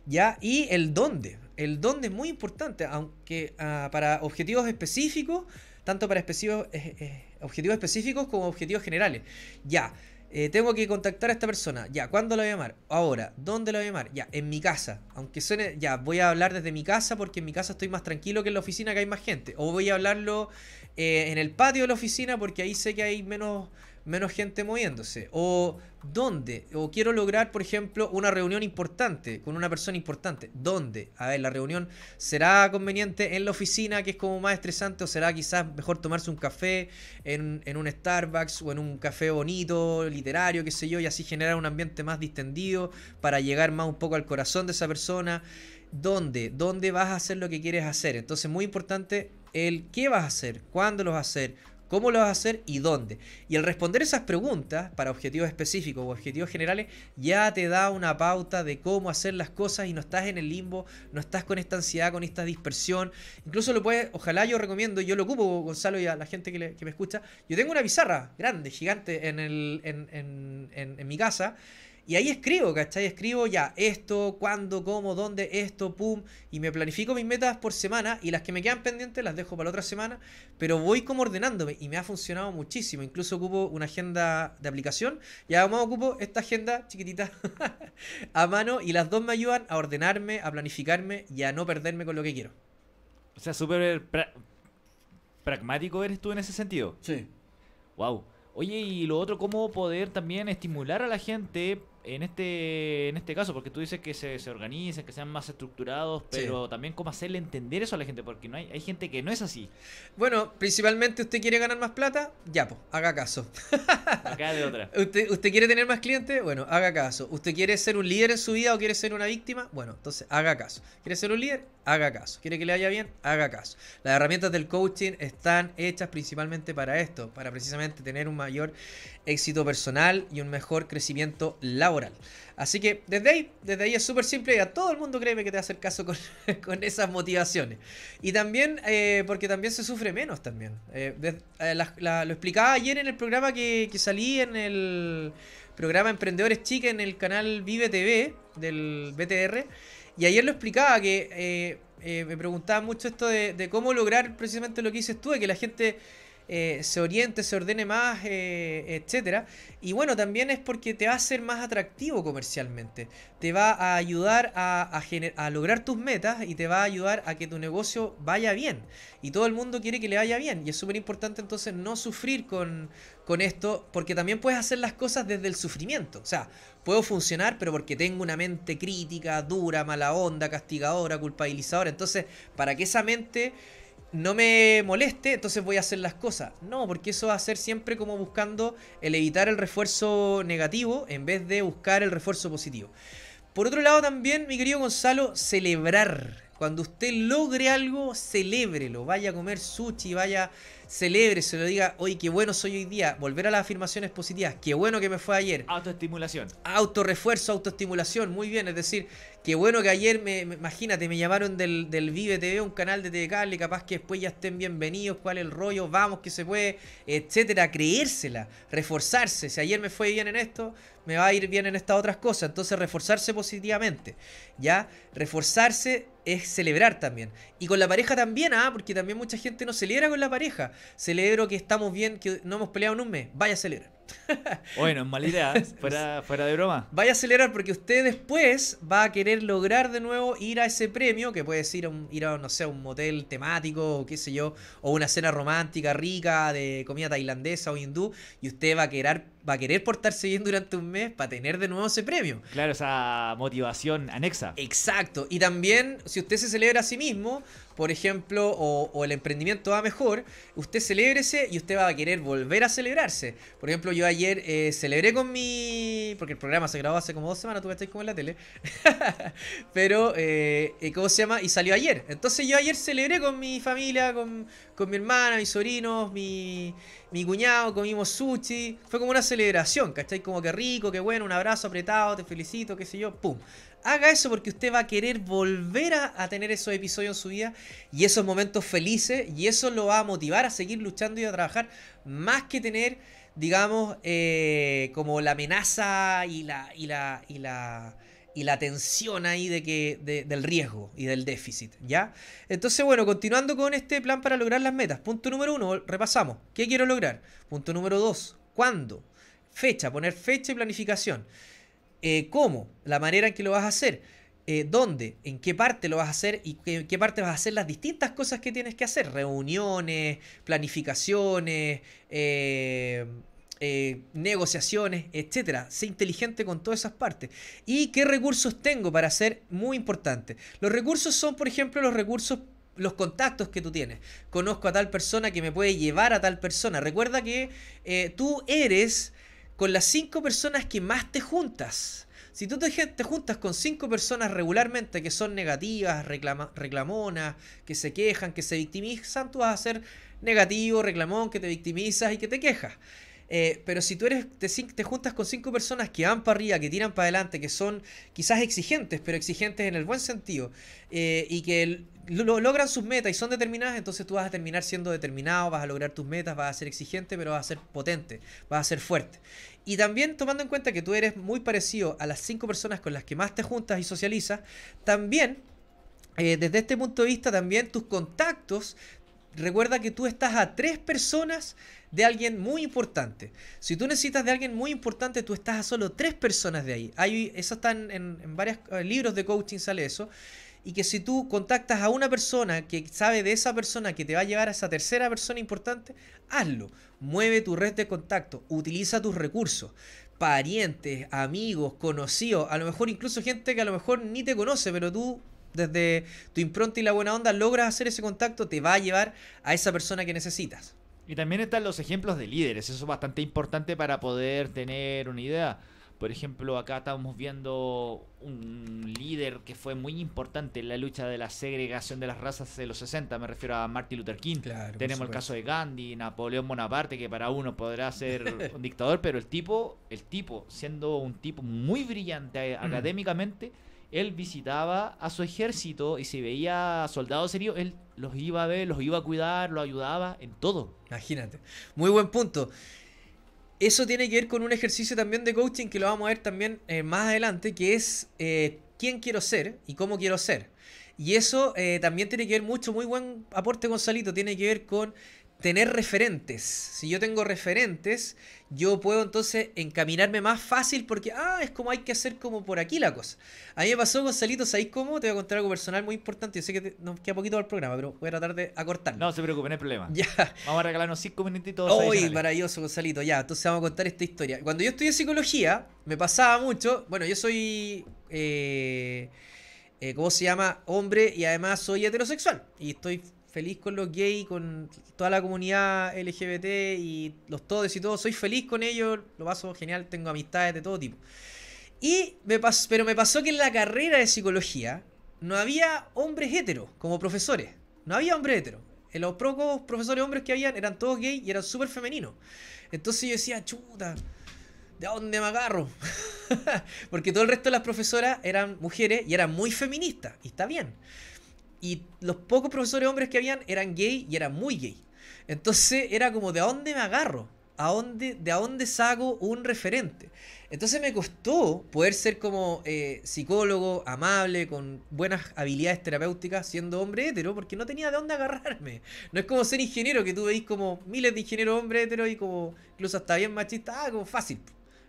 Speaker 1: ¿ya? Y el dónde. El dónde es muy importante, aunque ah, para objetivos específicos, tanto para eh, eh, objetivos específicos como objetivos generales. Ya, eh, tengo que contactar a esta persona. Ya, ¿cuándo la voy a llamar? Ahora, ¿dónde la voy a llamar? Ya, en mi casa. Aunque suene, ya, voy a hablar desde mi casa porque en mi casa estoy más tranquilo que en la oficina que hay más gente. O voy a hablarlo en el patio de la oficina porque ahí sé que hay menos menos gente moviéndose. O dónde, o quiero lograr, por ejemplo, una reunión importante con una persona importante. ¿Dónde? A ver, la reunión será conveniente en la oficina, que es como más estresante, o será quizás mejor tomarse un café en, un Starbucks o en un café bonito, literario, qué sé yo, y así generar un ambiente más distendido para llegar más un poco al corazón de esa persona. ¿Dónde? ¿Dónde vas a hacer lo que quieres hacer? Entonces, muy importante el qué vas a hacer, cuándo lo vas a hacer, ¿Cómo lo vas a hacer y dónde? Y al responder esas preguntas para objetivos específicos o objetivos generales ya te da una pauta de cómo hacer las cosas y no estás en el limbo, no estás con esta ansiedad, con esta dispersión. Incluso lo puedes, ojalá yo recomiendo, yo lo ocupo, Gonzalo, y a la gente que, me escucha. Yo tengo una pizarra grande, gigante en, el, en mi casa y ahí escribo, ¿cachai? Escribo ya esto, cuándo, cómo, dónde, esto, pum. Y me planifico mis metas por semana y las que me quedan pendientes las dejo para la otra semana. Pero voy como ordenándome y me ha funcionado muchísimo. Incluso ocupo una agenda de aplicación y además ocupo esta agenda chiquitita a mano y las dos me ayudan a ordenarme, a planificarme y a no perderme con lo que quiero. O sea, súper pragmático eres tú en
Speaker 2: ese sentido. Sí. Wow. Oye, y lo otro, ¿cómo poder también estimular a la gente en este, en este caso, porque tú dices que se, se organicen, que sean más estructurados, pero
Speaker 1: también cómo hacerle entender eso a la gente, porque no hay, hay gente que no es así. Bueno, principalmente usted quiere ganar más plata, ya, pues, haga caso. Acá de otra. ¿Usted, ¿Usted quiere tener más clientes? Bueno, haga caso. ¿Usted quiere ser un líder en su vida o quiere ser una víctima? Bueno, entonces haga caso. ¿Quiere ser un líder? Haga caso. ¿Quiere que le vaya bien? Haga caso. Las herramientas del coaching están hechas principalmente para esto, para precisamente tener un mayor éxito personal y un mejor crecimiento laboral. Así que desde ahí, desde ahí es súper simple y a todo el mundo créeme que te va a hacer caso con, esas motivaciones. Y también, eh, porque también se sufre menos también. Eh, eh, lo explicaba ayer en el programa que, salí en el programa Emprendedores chica en el canal Vive TV del BTR. Y ayer lo explicaba que me preguntaba mucho esto de, de, cómo lograr precisamente lo que dices tú, de que la gente eh, se oriente, se ordene más, eh, etcétera etc. Y bueno, también es porque te va a ser más atractivo comercialmente. Te va a ayudar a, a lograr tus metas y te va a ayudar a que tu negocio vaya bien. Y todo el mundo quiere que le vaya bien. Y es súper importante entonces no sufrir con, con esto, porque también puedes hacer las cosas desde el sufrimiento. O sea, puedo funcionar, pero porque tengo una mente crítica, dura, mala onda, castigadora, culpabilizadora. Entonces, para que esa mente no me moleste, entonces voy a hacer las cosas. No, porque eso va a ser siempre como buscando el evitar el refuerzo negativo en vez de buscar el refuerzo positivo. Por otro lado también, mi querido Gonzalo, celebrar. Cuando usted logre algo, celébrelo. Vaya a comer sushi, vaya celebre, se lo diga, hoy qué bueno soy hoy día, volver a las afirmaciones positivas, qué bueno que me fue ayer. Autoestimulación. autorefuerzo, autoestimulación, muy bien, es decir, qué bueno que ayer, me, imagínate, me llamaron del, del, Vive TV, un canal de TV capaz que después ya estén bienvenidos, cuál es el rollo, vamos, que se puede, etcétera, creérsela, reforzarse, si ayer me fue bien en esto, me va a ir bien en estas otras cosas, entonces reforzarse positivamente, ¿ya? Reforzarse es celebrar también. Y con la pareja también, ah, porque también mucha gente no celebra con la pareja celebro que estamos bien, que no hemos peleado en un mes, vaya a celebrar.
Speaker 2: bueno, es mala idea, fuera,
Speaker 1: de broma. Vaya a acelerar porque usted después va a querer lograr de nuevo ir a ese premio, que puede ir a, un, ir a no sé, un motel temático o qué sé yo, o una cena romántica rica de comida tailandesa o hindú, y usted va a querer va a querer portarse bien durante un mes para tener de nuevo ese premio. Claro, esa motivación anexa. Exacto. Y también, si usted se celebra a sí mismo, por ejemplo, o, el emprendimiento va mejor, usted celébrese y usted va a querer volver a celebrarse. Por ejemplo, yo ayer eh, celebré con mi... porque el programa se grabó hace como dos semanas, tú que estás como en la tele. Pero, eh, eh, ¿cómo se llama? Y salió ayer. Entonces yo ayer celebré con mi familia, con, con mi hermana, mis sobrinos, mi, mi cuñado, comimos sushi. Fue como una celebración, ¿cachai? Como que rico, que bueno, un abrazo apretado, te felicito, qué sé yo, ¡pum! Haga eso porque usted va a querer volver a, tener esos episodios en su vida y esos momentos felices y eso lo va a motivar a seguir luchando y a trabajar más que tener, digamos, eh, como la amenaza y la, y la, y la y la tensión ahí de que, del riesgo y del déficit, ¿ya? Entonces, bueno, continuando con este plan para lograr las metas. Punto número uno, repasamos. ¿Qué quiero lograr? Punto número dos, ¿cuándo? Fecha, poner fecha y planificación. Eh, ¿Cómo? La manera en que lo vas a hacer. Eh, dónde, en qué parte lo vas a hacer y en qué parte vas a hacer las distintas cosas que tienes que hacer. Reuniones, planificaciones, eh, eh, negociaciones, etcétera. Sé inteligente con todas esas partes. ¿Y qué recursos tengo para ser muy importante? Los recursos son, por ejemplo, los recursos los contactos que tú tienes. Conozco a tal persona que me puede llevar a tal persona. Recuerda que eh, tú eres con las cinco personas que más te juntas. Si tú te, juntas con cinco personas regularmente que son negativas, reclama, reclamonas, que se quejan, que se victimizan, tú vas a ser negativo, reclamón, que te victimizas y que te quejas. Eh, pero si tú eres, te, juntas con cinco personas que van para arriba, que tiran para adelante, que son quizás exigentes, pero exigentes en el buen sentido, eh, y que logran sus metas y son determinadas, entonces tú vas a terminar siendo determinado, vas a lograr tus metas, vas a ser exigente, pero vas a ser potente, vas a ser fuerte. Y también tomando en cuenta que tú eres muy parecido a las cinco personas con las que más te juntas y socializas, también eh, desde este punto de vista también tus contactos recuerda que tú estás a tres personas de alguien muy importante. Si tú necesitas de alguien muy importante, tú estás a solo tres personas de ahí. eso está en, en varios eh, libros de coaching, sale eso. Y que si tú contactas a una persona que sabe de esa persona que te va a llevar a esa tercera persona importante, hazlo. Mueve tu red de contacto, utiliza tus recursos parientes, amigos, conocidos, a lo mejor incluso gente que a lo mejor ni te conoce, pero tú desde tu impronta y la buena onda logras hacer ese contacto, te va a llevar a esa persona que necesitas. Y también
Speaker 2: están los ejemplos de líderes, eso es bastante importante para poder tener una idea. Por ejemplo, acá estamos viendo un líder que fue muy importante en la lucha de la segregación de las razas de los 60, me refiero a Martin Luther King. Tenemos el caso de Gandhi, Napoleón Bonaparte, que para uno podrá ser un dictador, pero el tipo, el tipo, siendo un tipo muy brillante mm. académicamente, él visitaba a su ejército y se
Speaker 1: veía soldados serios él los iba a ver, los iba a cuidar, los ayudaba en todo. Imagínate. Muy buen punto. Eso tiene que ver con un ejercicio también de coaching que lo vamos a ver también eh, más adelante, que es eh, quién quiero ser y cómo quiero ser. Y eso eh, también tiene que ver mucho, muy buen aporte Gonzalito, tiene que ver con tener referentes. Si yo tengo referentes, yo puedo entonces encaminarme más fácil porque, ah, es como hay que hacer como por aquí la cosa. A mí me pasó, Gonzalito, ¿sabéis cómo? Te voy a contar algo personal muy importante. Yo sé que nos queda poquito el programa, pero voy a tratar de acortarlo. No se preocupen, no hay problema. Ya. Vamos a regalarnos cinco minutitos. ¡Uy, maravilloso, Gonzalito. Ya, entonces vamos a contar esta historia. Cuando yo estudié psicología, me pasaba mucho. Bueno, yo soy. Eh, eh, ¿Cómo se llama? Hombre y además soy heterosexual. Y estoy feliz con los gays, con toda la comunidad LGBT y los todes y todos. Soy feliz con ellos, lo paso genial, tengo amistades de todo tipo. Y me pasó, pero me pasó que en la carrera de psicología no había hombres heteros como profesores. No había hombres heteros. En los pocos profesores hombres que había eran todos gays y eran súper femeninos. Entonces yo decía, chuta, ¿de dónde me agarro? Porque todo el resto de las profesoras eran mujeres y eran muy feministas. Y está bien y los pocos profesores hombres que habían eran gay y eran muy gay. Entonces era como, ¿de dónde me agarro? ¿A dónde, ¿De dónde saco un referente? Entonces me costó poder ser como eh, psicólogo, amable, con buenas habilidades terapéuticas, siendo hombre hetero, porque no tenía de dónde agarrarme. No es como ser ingeniero, que tú veis como miles de ingenieros hombres hetero y como incluso hasta bien machista, ah, como fácil.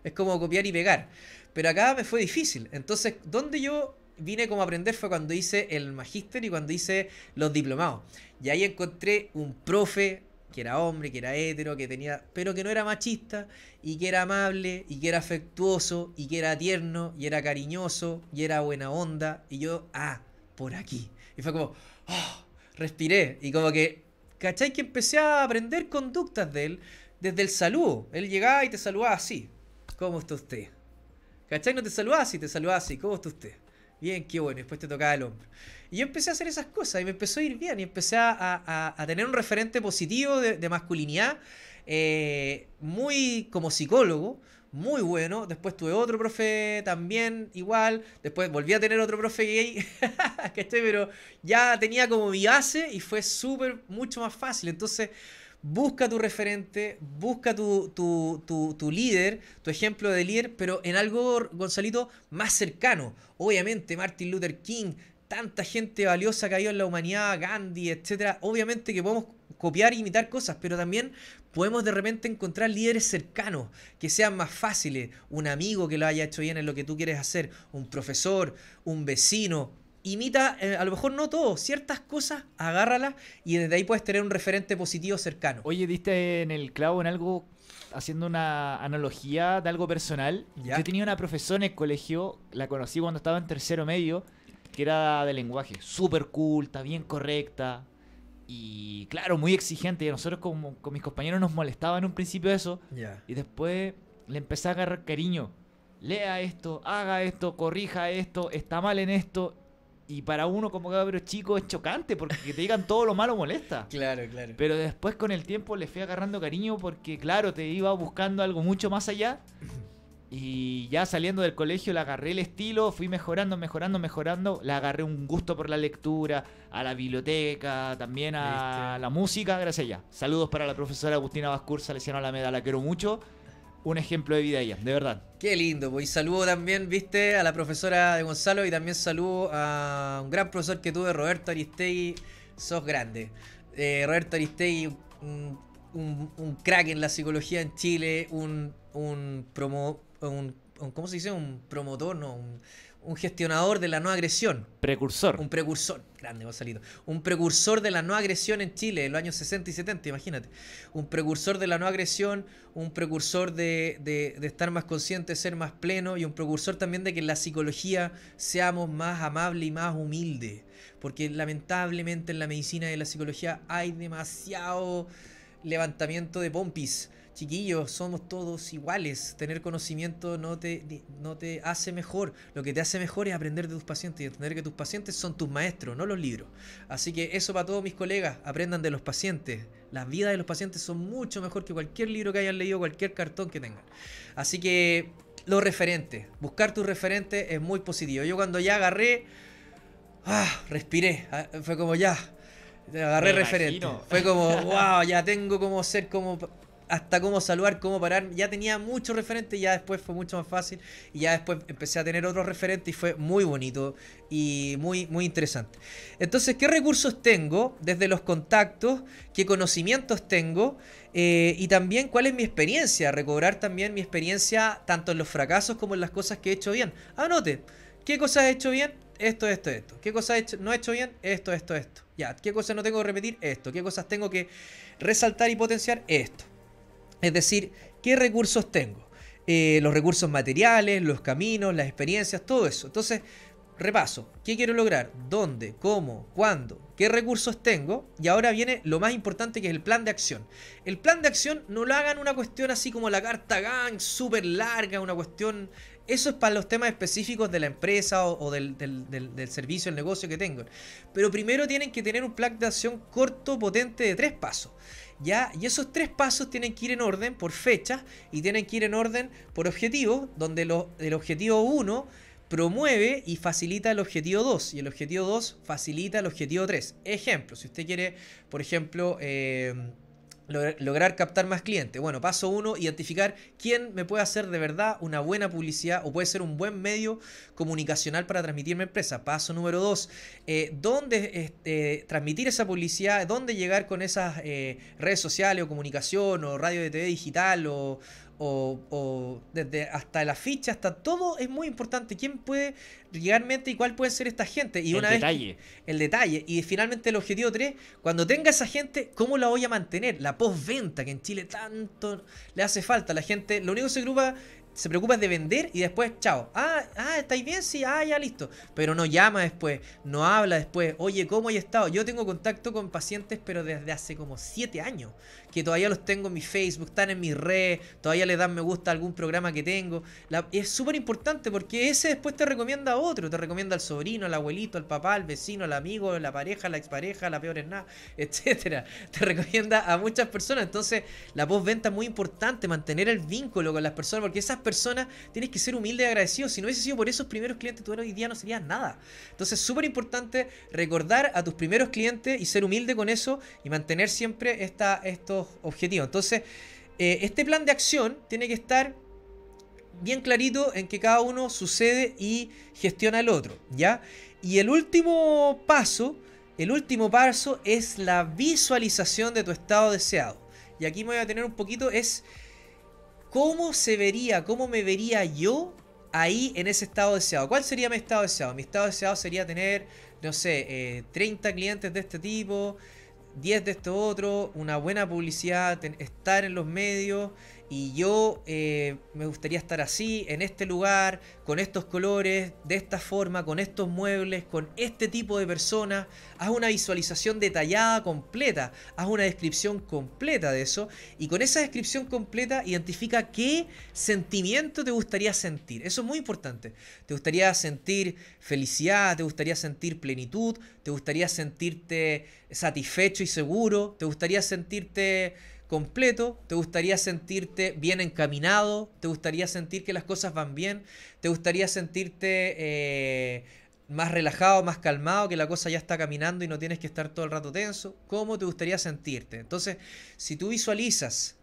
Speaker 1: Es como copiar y pegar. Pero acá me fue difícil. Entonces, ¿dónde yo vine como a aprender fue cuando hice el magíster y cuando hice los diplomados. Y ahí encontré un profe que era hombre, que era hetero que tenía, pero que no era machista, y que era amable, y que era afectuoso, y que era tierno, y era cariñoso, y era buena onda, y yo, ah, por aquí. Y fue como, oh, respiré, y como que, ¿cachai? Que empecé a aprender conductas de él desde el saludo. Él llegaba y te saludaba así, ¿cómo está usted? ¿Cachai? No te saludaba así, te saludaba así, ¿cómo está usted? bien, qué bueno, después te tocaba el hombro. Y yo empecé a hacer esas cosas y me empezó a ir bien y empecé a, a, tener un referente positivo de, masculinidad, eh, muy como psicólogo, muy bueno. Después tuve otro profe también, igual. Después volví a tener otro profe gay, Pero ya tenía como mi base y fue súper, mucho más fácil. Entonces busca tu referente, busca tu, tu, tu, tu, líder, tu ejemplo de líder, pero en algo, Gonzalito, más cercano. Obviamente, Martin Luther King, tanta gente valiosa que ha ido en la humanidad, Gandhi, etcétera. Obviamente que podemos copiar e imitar cosas, pero también podemos de repente encontrar líderes cercanos que sean más fáciles. Un amigo que lo haya hecho bien en lo que tú quieres hacer, un profesor, un vecino, imita, eh, a lo mejor no todo, ciertas cosas, agárralas y desde ahí puedes tener un referente positivo cercano. Oye, diste en
Speaker 2: el clavo en algo, haciendo una analogía de algo personal. Yo tenía una profesora en el colegio, la conocí cuando estaba en tercero medio, que era de lenguaje, súper culta, bien correcta. Y claro, muy exigente. Y a nosotros como, con mis compañeros nos molestaba en un principio eso. Y después le empecé a agarrar cariño. Lea esto, haga esto, corrija esto, está mal en esto y para uno como cabro chico es chocante porque que te digan todo lo malo molesta. Claro, claro. Pero después con el tiempo le fui agarrando cariño porque, claro, te iba buscando algo mucho más allá. Y ya saliendo del colegio le agarré el estilo, fui mejorando, mejorando, mejorando. Le agarré un gusto por la lectura, a la biblioteca, también a la música, gracias a ella. Saludos para la profesora Agustina
Speaker 1: Vascur, Salesiano Alameda, la quiero mucho un ejemplo de vida ella, de verdad. Qué lindo, pues, Y saludo también, viste, a la profesora de Gonzalo y también saludo a un gran profesor que tuve, Roberto Aristegui. Sos grande. Eh, Roberto Aristegui, un, crack en la psicología en Chile, un, un promo. Un, ¿Cómo se dice? Un promotor, no, un un gestionador de la no agresión. Precursor. Un precursor. Grande, salido, Un precursor de la no agresión en Chile en los años 60 y 70, imagínate. Un precursor de la no agresión, un precursor de, de, estar más consciente, ser más pleno y un precursor también de que en la psicología seamos más amable y más humilde. Porque lamentablemente en la medicina y en la psicología hay demasiado levantamiento de pompis chiquillos, somos todos iguales. Tener conocimiento no te, no te hace mejor. Lo que te hace mejor es aprender de tus pacientes y entender que tus pacientes son tus maestros, no los libros. Así que eso para todos mis colegas, aprendan de los pacientes. Las vidas de los pacientes son mucho mejor que cualquier libro que hayan leído, cualquier cartón que tengan. Así que los referentes, buscar tus referentes es muy positivo. Yo cuando ya agarré, ah, respiré, ah, fue como ya, agarré referente. Fue como, wow, ya tengo como ser como hasta cómo saludar, cómo parar. Ya tenía muchos referentes, ya después fue mucho más fácil. Y ya después empecé a tener otros referentes y fue muy bonito y muy, muy interesante. Entonces, ¿qué recursos tengo? Desde los contactos, ¿qué conocimientos tengo? Eh, y también cuál es mi experiencia, recobrar también mi experiencia tanto en los fracasos como en las cosas que he hecho bien. Anote, ¿qué cosas he hecho bien? Esto, esto, esto. ¿Qué cosas he no he hecho bien? Esto, esto, esto. Ya, ¿qué cosas no tengo que repetir? Esto. ¿Qué cosas tengo que resaltar y potenciar? Esto. Es decir, ¿qué recursos tengo? Eh, los recursos materiales, los caminos, las experiencias, todo eso. Entonces, repaso, ¿qué quiero lograr? ¿Dónde? ¿Cómo? ¿Cuándo? ¿Qué recursos tengo? Y ahora viene lo más importante que es el plan de acción. El plan de acción no lo hagan una cuestión así como la carta gang, súper larga, una cuestión... Eso es para los temas específicos de la empresa o, del, del, servicio, el negocio que tengan. Pero primero tienen que tener un plan de acción corto, potente, de tres pasos. ¿ya? Y esos tres pasos tienen que ir en orden por fecha y tienen que ir en orden por objetivo, donde lo, el objetivo 1 promueve y facilita el objetivo 2 y el objetivo 2 facilita el objetivo 3. Ejemplo, si usted quiere, por ejemplo, eh, lograr captar más clientes. Bueno, paso uno, identificar quién me puede hacer de verdad una buena publicidad o puede ser un buen medio comunicacional para transmitir mi empresa. Paso número dos, eh, dónde eh, transmitir esa publicidad, dónde llegar con esas eh, redes sociales o comunicación o radio de TV digital o, o, desde hasta la ficha, hasta todo es muy importante. ¿Quién puede llegar mente y cuál puede ser esta gente? Y una Vez, el detalle. Y finalmente el objetivo 3, cuando tenga esa gente, ¿cómo la voy a mantener? La postventa, que en Chile tanto le hace falta. La gente, lo único que se preocupa, se preocupa es de vender y después, chao. Ah, ah, ¿estáis bien? Sí, ah, ya listo. Pero no llama después, no habla después. Oye, ¿cómo he estado? Yo tengo contacto con pacientes, pero desde hace como 7 años que todavía los tengo en mi Facebook, están en mi red, todavía les dan me gusta a algún programa que tengo. es súper importante porque ese después te recomienda a otro, te recomienda al sobrino, al abuelito, al papá, al vecino, al amigo, la pareja, la expareja, la peor es nada, etcétera. Te recomienda a muchas personas. Entonces, la postventa es muy importante, mantener el vínculo con las personas, porque esas personas tienes que ser humilde y agradecido. Si no hubiese sido por esos primeros clientes, tú hoy día no serías nada. Entonces, súper importante recordar a tus primeros clientes y ser humilde con eso y mantener siempre esta, estos objetivos. Entonces, eh, este plan de acción tiene que estar bien clarito en que cada uno sucede y gestiona el otro, ¿ya? Y el último paso, el último paso es la visualización de tu estado deseado. Y aquí me voy a tener un poquito, es cómo se vería, cómo me vería yo ahí en ese estado deseado. ¿Cuál sería mi estado deseado? Mi estado deseado sería tener, no sé, 30 eh, clientes de este tipo, 10 de esto otro, una buena publicidad, estar en los medios y yo eh, me gustaría estar así, en este lugar, con estos colores, de esta forma, con estos muebles, con este tipo de personas. Haz una visualización detallada, completa, haz una descripción completa de eso y con esa descripción completa identifica qué sentimiento te gustaría sentir. Eso es muy importante. ¿Te gustaría sentir felicidad? ¿Te gustaría sentir plenitud? ¿Te gustaría sentirte satisfecho y seguro? ¿Te gustaría sentirte completo, te gustaría sentirte bien encaminado, te gustaría sentir que las cosas van bien, te gustaría sentirte eh, más relajado, más calmado, que la cosa ya está caminando y no tienes que estar todo el rato tenso, ¿cómo te gustaría sentirte? Entonces, si tú visualizas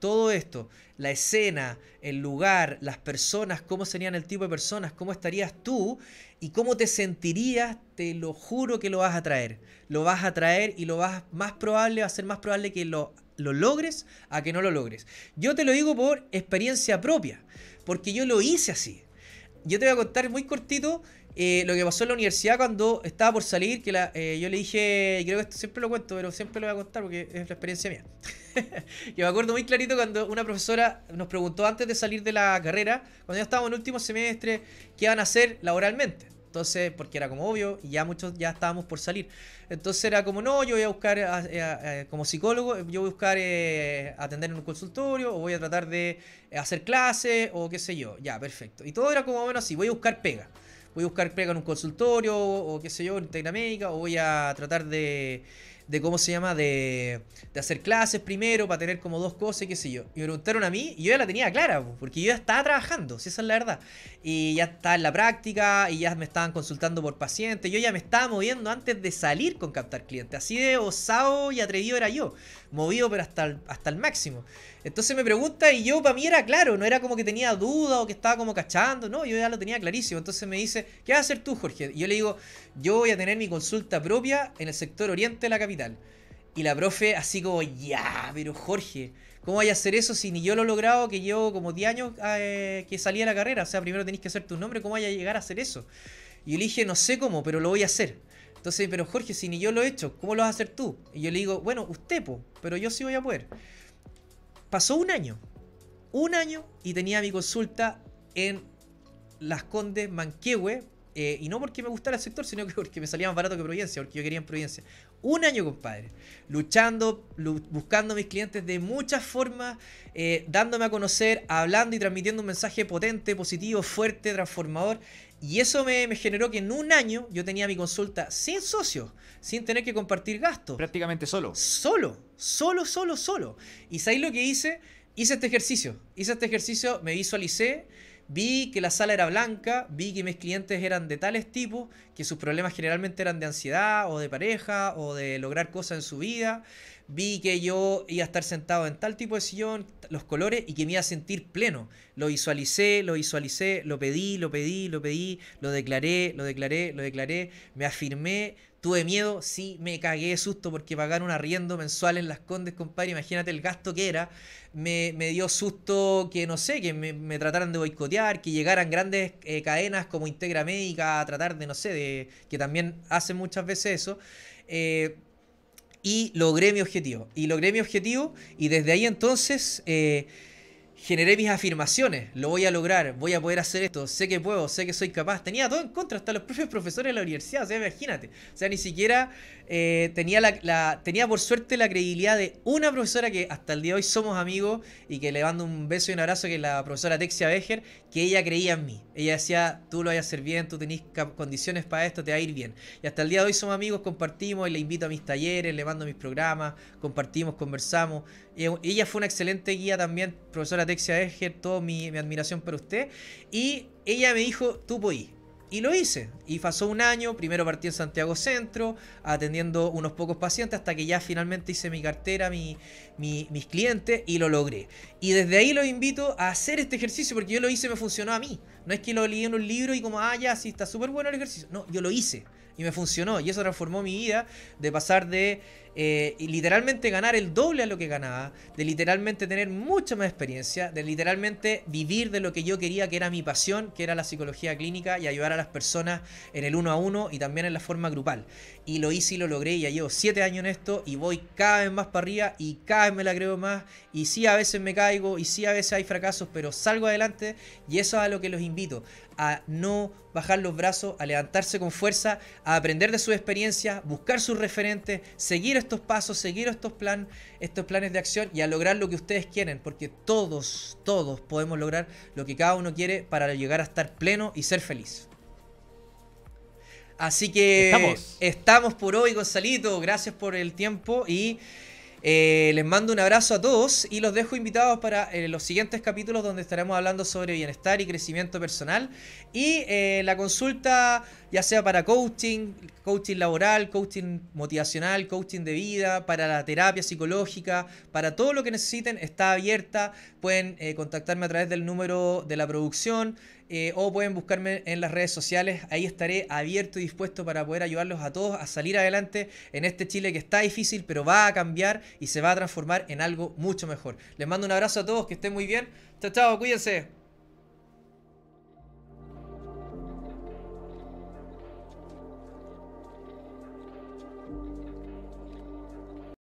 Speaker 1: todo esto, la escena, el lugar, las personas, cómo serían el tipo de personas, cómo estarías tú y cómo te sentirías, te lo juro que lo vas a traer. Lo vas a traer y lo vas más probable, va a ser más probable que lo, lo logres a que no lo logres. Yo te lo digo por experiencia propia, porque yo lo hice así. Yo te voy a contar muy cortito eh, lo que pasó en la universidad cuando estaba por salir, que eh, yo le dije, creo que esto siempre lo cuento, pero siempre lo voy a contar porque es la experiencia mía. Yo me acuerdo muy clarito cuando una profesora nos preguntó antes de salir de la carrera, cuando ya estábamos en el último semestre, qué van a hacer laboralmente. Entonces, porque era como obvio, y ya muchos ya estábamos por salir. Entonces era como, no, yo voy a buscar, como psicólogo, yo voy a buscar eh, atender en un consultorio, o voy a tratar de hacer clases, o qué sé yo. Ya, perfecto. Y todo era como, bueno, así, voy a buscar pega voy a buscar pega en un consultorio o, qué sé yo, en Tecnamédica, o voy a tratar de, de cómo se llama, de, de, hacer clases primero para tener como dos cosas, qué sé yo. Y me preguntaron a mí y yo ya la tenía clara, porque yo ya estaba trabajando, si esa es la verdad. Y ya estaba en la práctica y ya me estaban consultando por pacientes. Yo ya me estaba moviendo antes de salir con captar clientes. Así de osado y atrevido era yo, movido pero hasta hasta el máximo. Entonces me pregunta y yo para mí era claro, no era como que tenía duda o que estaba como cachando, no, yo ya lo tenía clarísimo. Entonces me dice, ¿qué vas a hacer tú, Jorge? Y yo le digo, yo voy a tener mi consulta propia en el sector oriente de la capital. Y la profe así como, ya, pero Jorge, ¿cómo vaya a hacer eso si ni yo lo he logrado que llevo como 10 años ah, eh, que salí de la carrera? O sea, primero tenéis que hacer tus nombres, ¿cómo vaya a llegar a hacer eso? Y yo le dije, no sé cómo, pero lo voy a hacer. Entonces, pero Jorge, si ni yo lo he hecho, ¿cómo lo vas a hacer tú? Y yo le digo, bueno, usted, po, pero yo sí voy a poder. Pasó un año, un año y tenía mi consulta en Las Condes, Manquehue, eh, y no porque me gustara el sector, sino porque me salía más barato que Providencia, porque yo quería en Providencia. Un año, compadre, luchando, buscando a mis clientes de muchas formas, eh, dándome a conocer, hablando y transmitiendo un mensaje potente, positivo, fuerte, transformador. Y eso me, generó que en un año yo tenía mi consulta sin socios, sin tener que compartir gastos. Prácticamente solo. Solo, solo, solo, solo. ¿Y sabéis lo que hice? Hice este ejercicio. Hice este ejercicio, me visualicé Vi que la sala era blanca, vi que mis clientes eran de tales tipos, que sus problemas generalmente eran de ansiedad o de pareja o de lograr cosas en su vida. Vi que yo iba a estar sentado en tal tipo de sillón, los colores y que me iba a sentir pleno. Lo visualicé, lo visualicé, lo pedí, lo pedí, lo pedí, lo declaré, lo declaré, lo declaré, me afirmé, Tuve miedo, sí, me cagué de susto porque pagaron un arriendo mensual en Las Condes, compadre, imagínate el gasto que era. Me, me dio susto que, no sé, que me, trataran de boicotear, que llegaran grandes eh, cadenas como Integra Médica a tratar de, no sé, de que también hacen muchas veces eso. Eh, y logré mi objetivo. Y logré mi objetivo y desde ahí entonces... Eh, generé mis afirmaciones, lo voy a lograr, voy a poder hacer esto, sé que puedo, sé que soy capaz. Tenía todo en contra, hasta los propios profesores de la universidad, o sea, imagínate. O sea, ni siquiera eh, tenía, la, tenía por suerte la credibilidad de una profesora que hasta el día de hoy somos amigos y que le mando un beso y un abrazo, que es la profesora Texia Becher, que ella creía en mí. Ella decía, tú lo vas a hacer bien, tú tenés condiciones para esto, te va a ir bien. Y hasta el día de hoy somos amigos, compartimos, y le invito a mis talleres, le mando mis programas, compartimos, conversamos ella fue una excelente guía también, profesora Texia Eger, toda mi, admiración por usted. Y ella me dijo, tú podís, Y lo hice. Y pasó un año, primero partí en Santiago Centro, atendiendo unos pocos pacientes, hasta que ya finalmente hice mi cartera, mis clientes, y lo logré. Y desde ahí los invito a hacer este ejercicio, porque yo lo hice y me funcionó a mí. No es que lo leí en un libro y como, ah, ya, sí, está súper bueno el ejercicio. No, yo lo hice y me funcionó. Y eso transformó mi vida de pasar de eh, y literalmente ganar el doble a lo que ganaba, de literalmente tener mucha más experiencia, de literalmente vivir de lo que yo quería, que era mi pasión, que era la psicología clínica y ayudar a las personas en el uno a uno y también en la forma grupal. Y lo hice y lo logré, ya llevo siete años en esto y voy cada vez más para arriba y cada vez me la creo más. Y sí, a veces me caigo y sí, a veces hay fracasos, pero salgo adelante y eso es a lo que los invito, a no bajar los brazos, a levantarse con fuerza, a aprender de sus experiencias, buscar sus referentes, seguir estos pasos, seguir estos, plan, estos planes de acción y a lograr lo que ustedes quieren, porque todos, todos podemos lograr lo que cada uno quiere para llegar a estar pleno y ser feliz. Así que estamos, estamos por hoy, Gonzalito. Gracias por el tiempo y eh, les mando un abrazo a todos y los dejo invitados para eh, los siguientes capítulos donde estaremos hablando sobre bienestar y crecimiento personal y eh, la consulta ya sea para coaching, coaching laboral, coaching motivacional, coaching de vida, para la terapia psicológica, para todo lo que necesiten está abierta. Pueden contactarme a través del número de la producción. Eh, o pueden buscarme en las redes sociales. Ahí estaré abierto y dispuesto para poder ayudarlos a todos a salir adelante en este Chile que está difícil, pero va a cambiar y se va a transformar en algo mucho mejor. Les mando un abrazo a todos, que estén muy bien. Chao, chao, cuídense.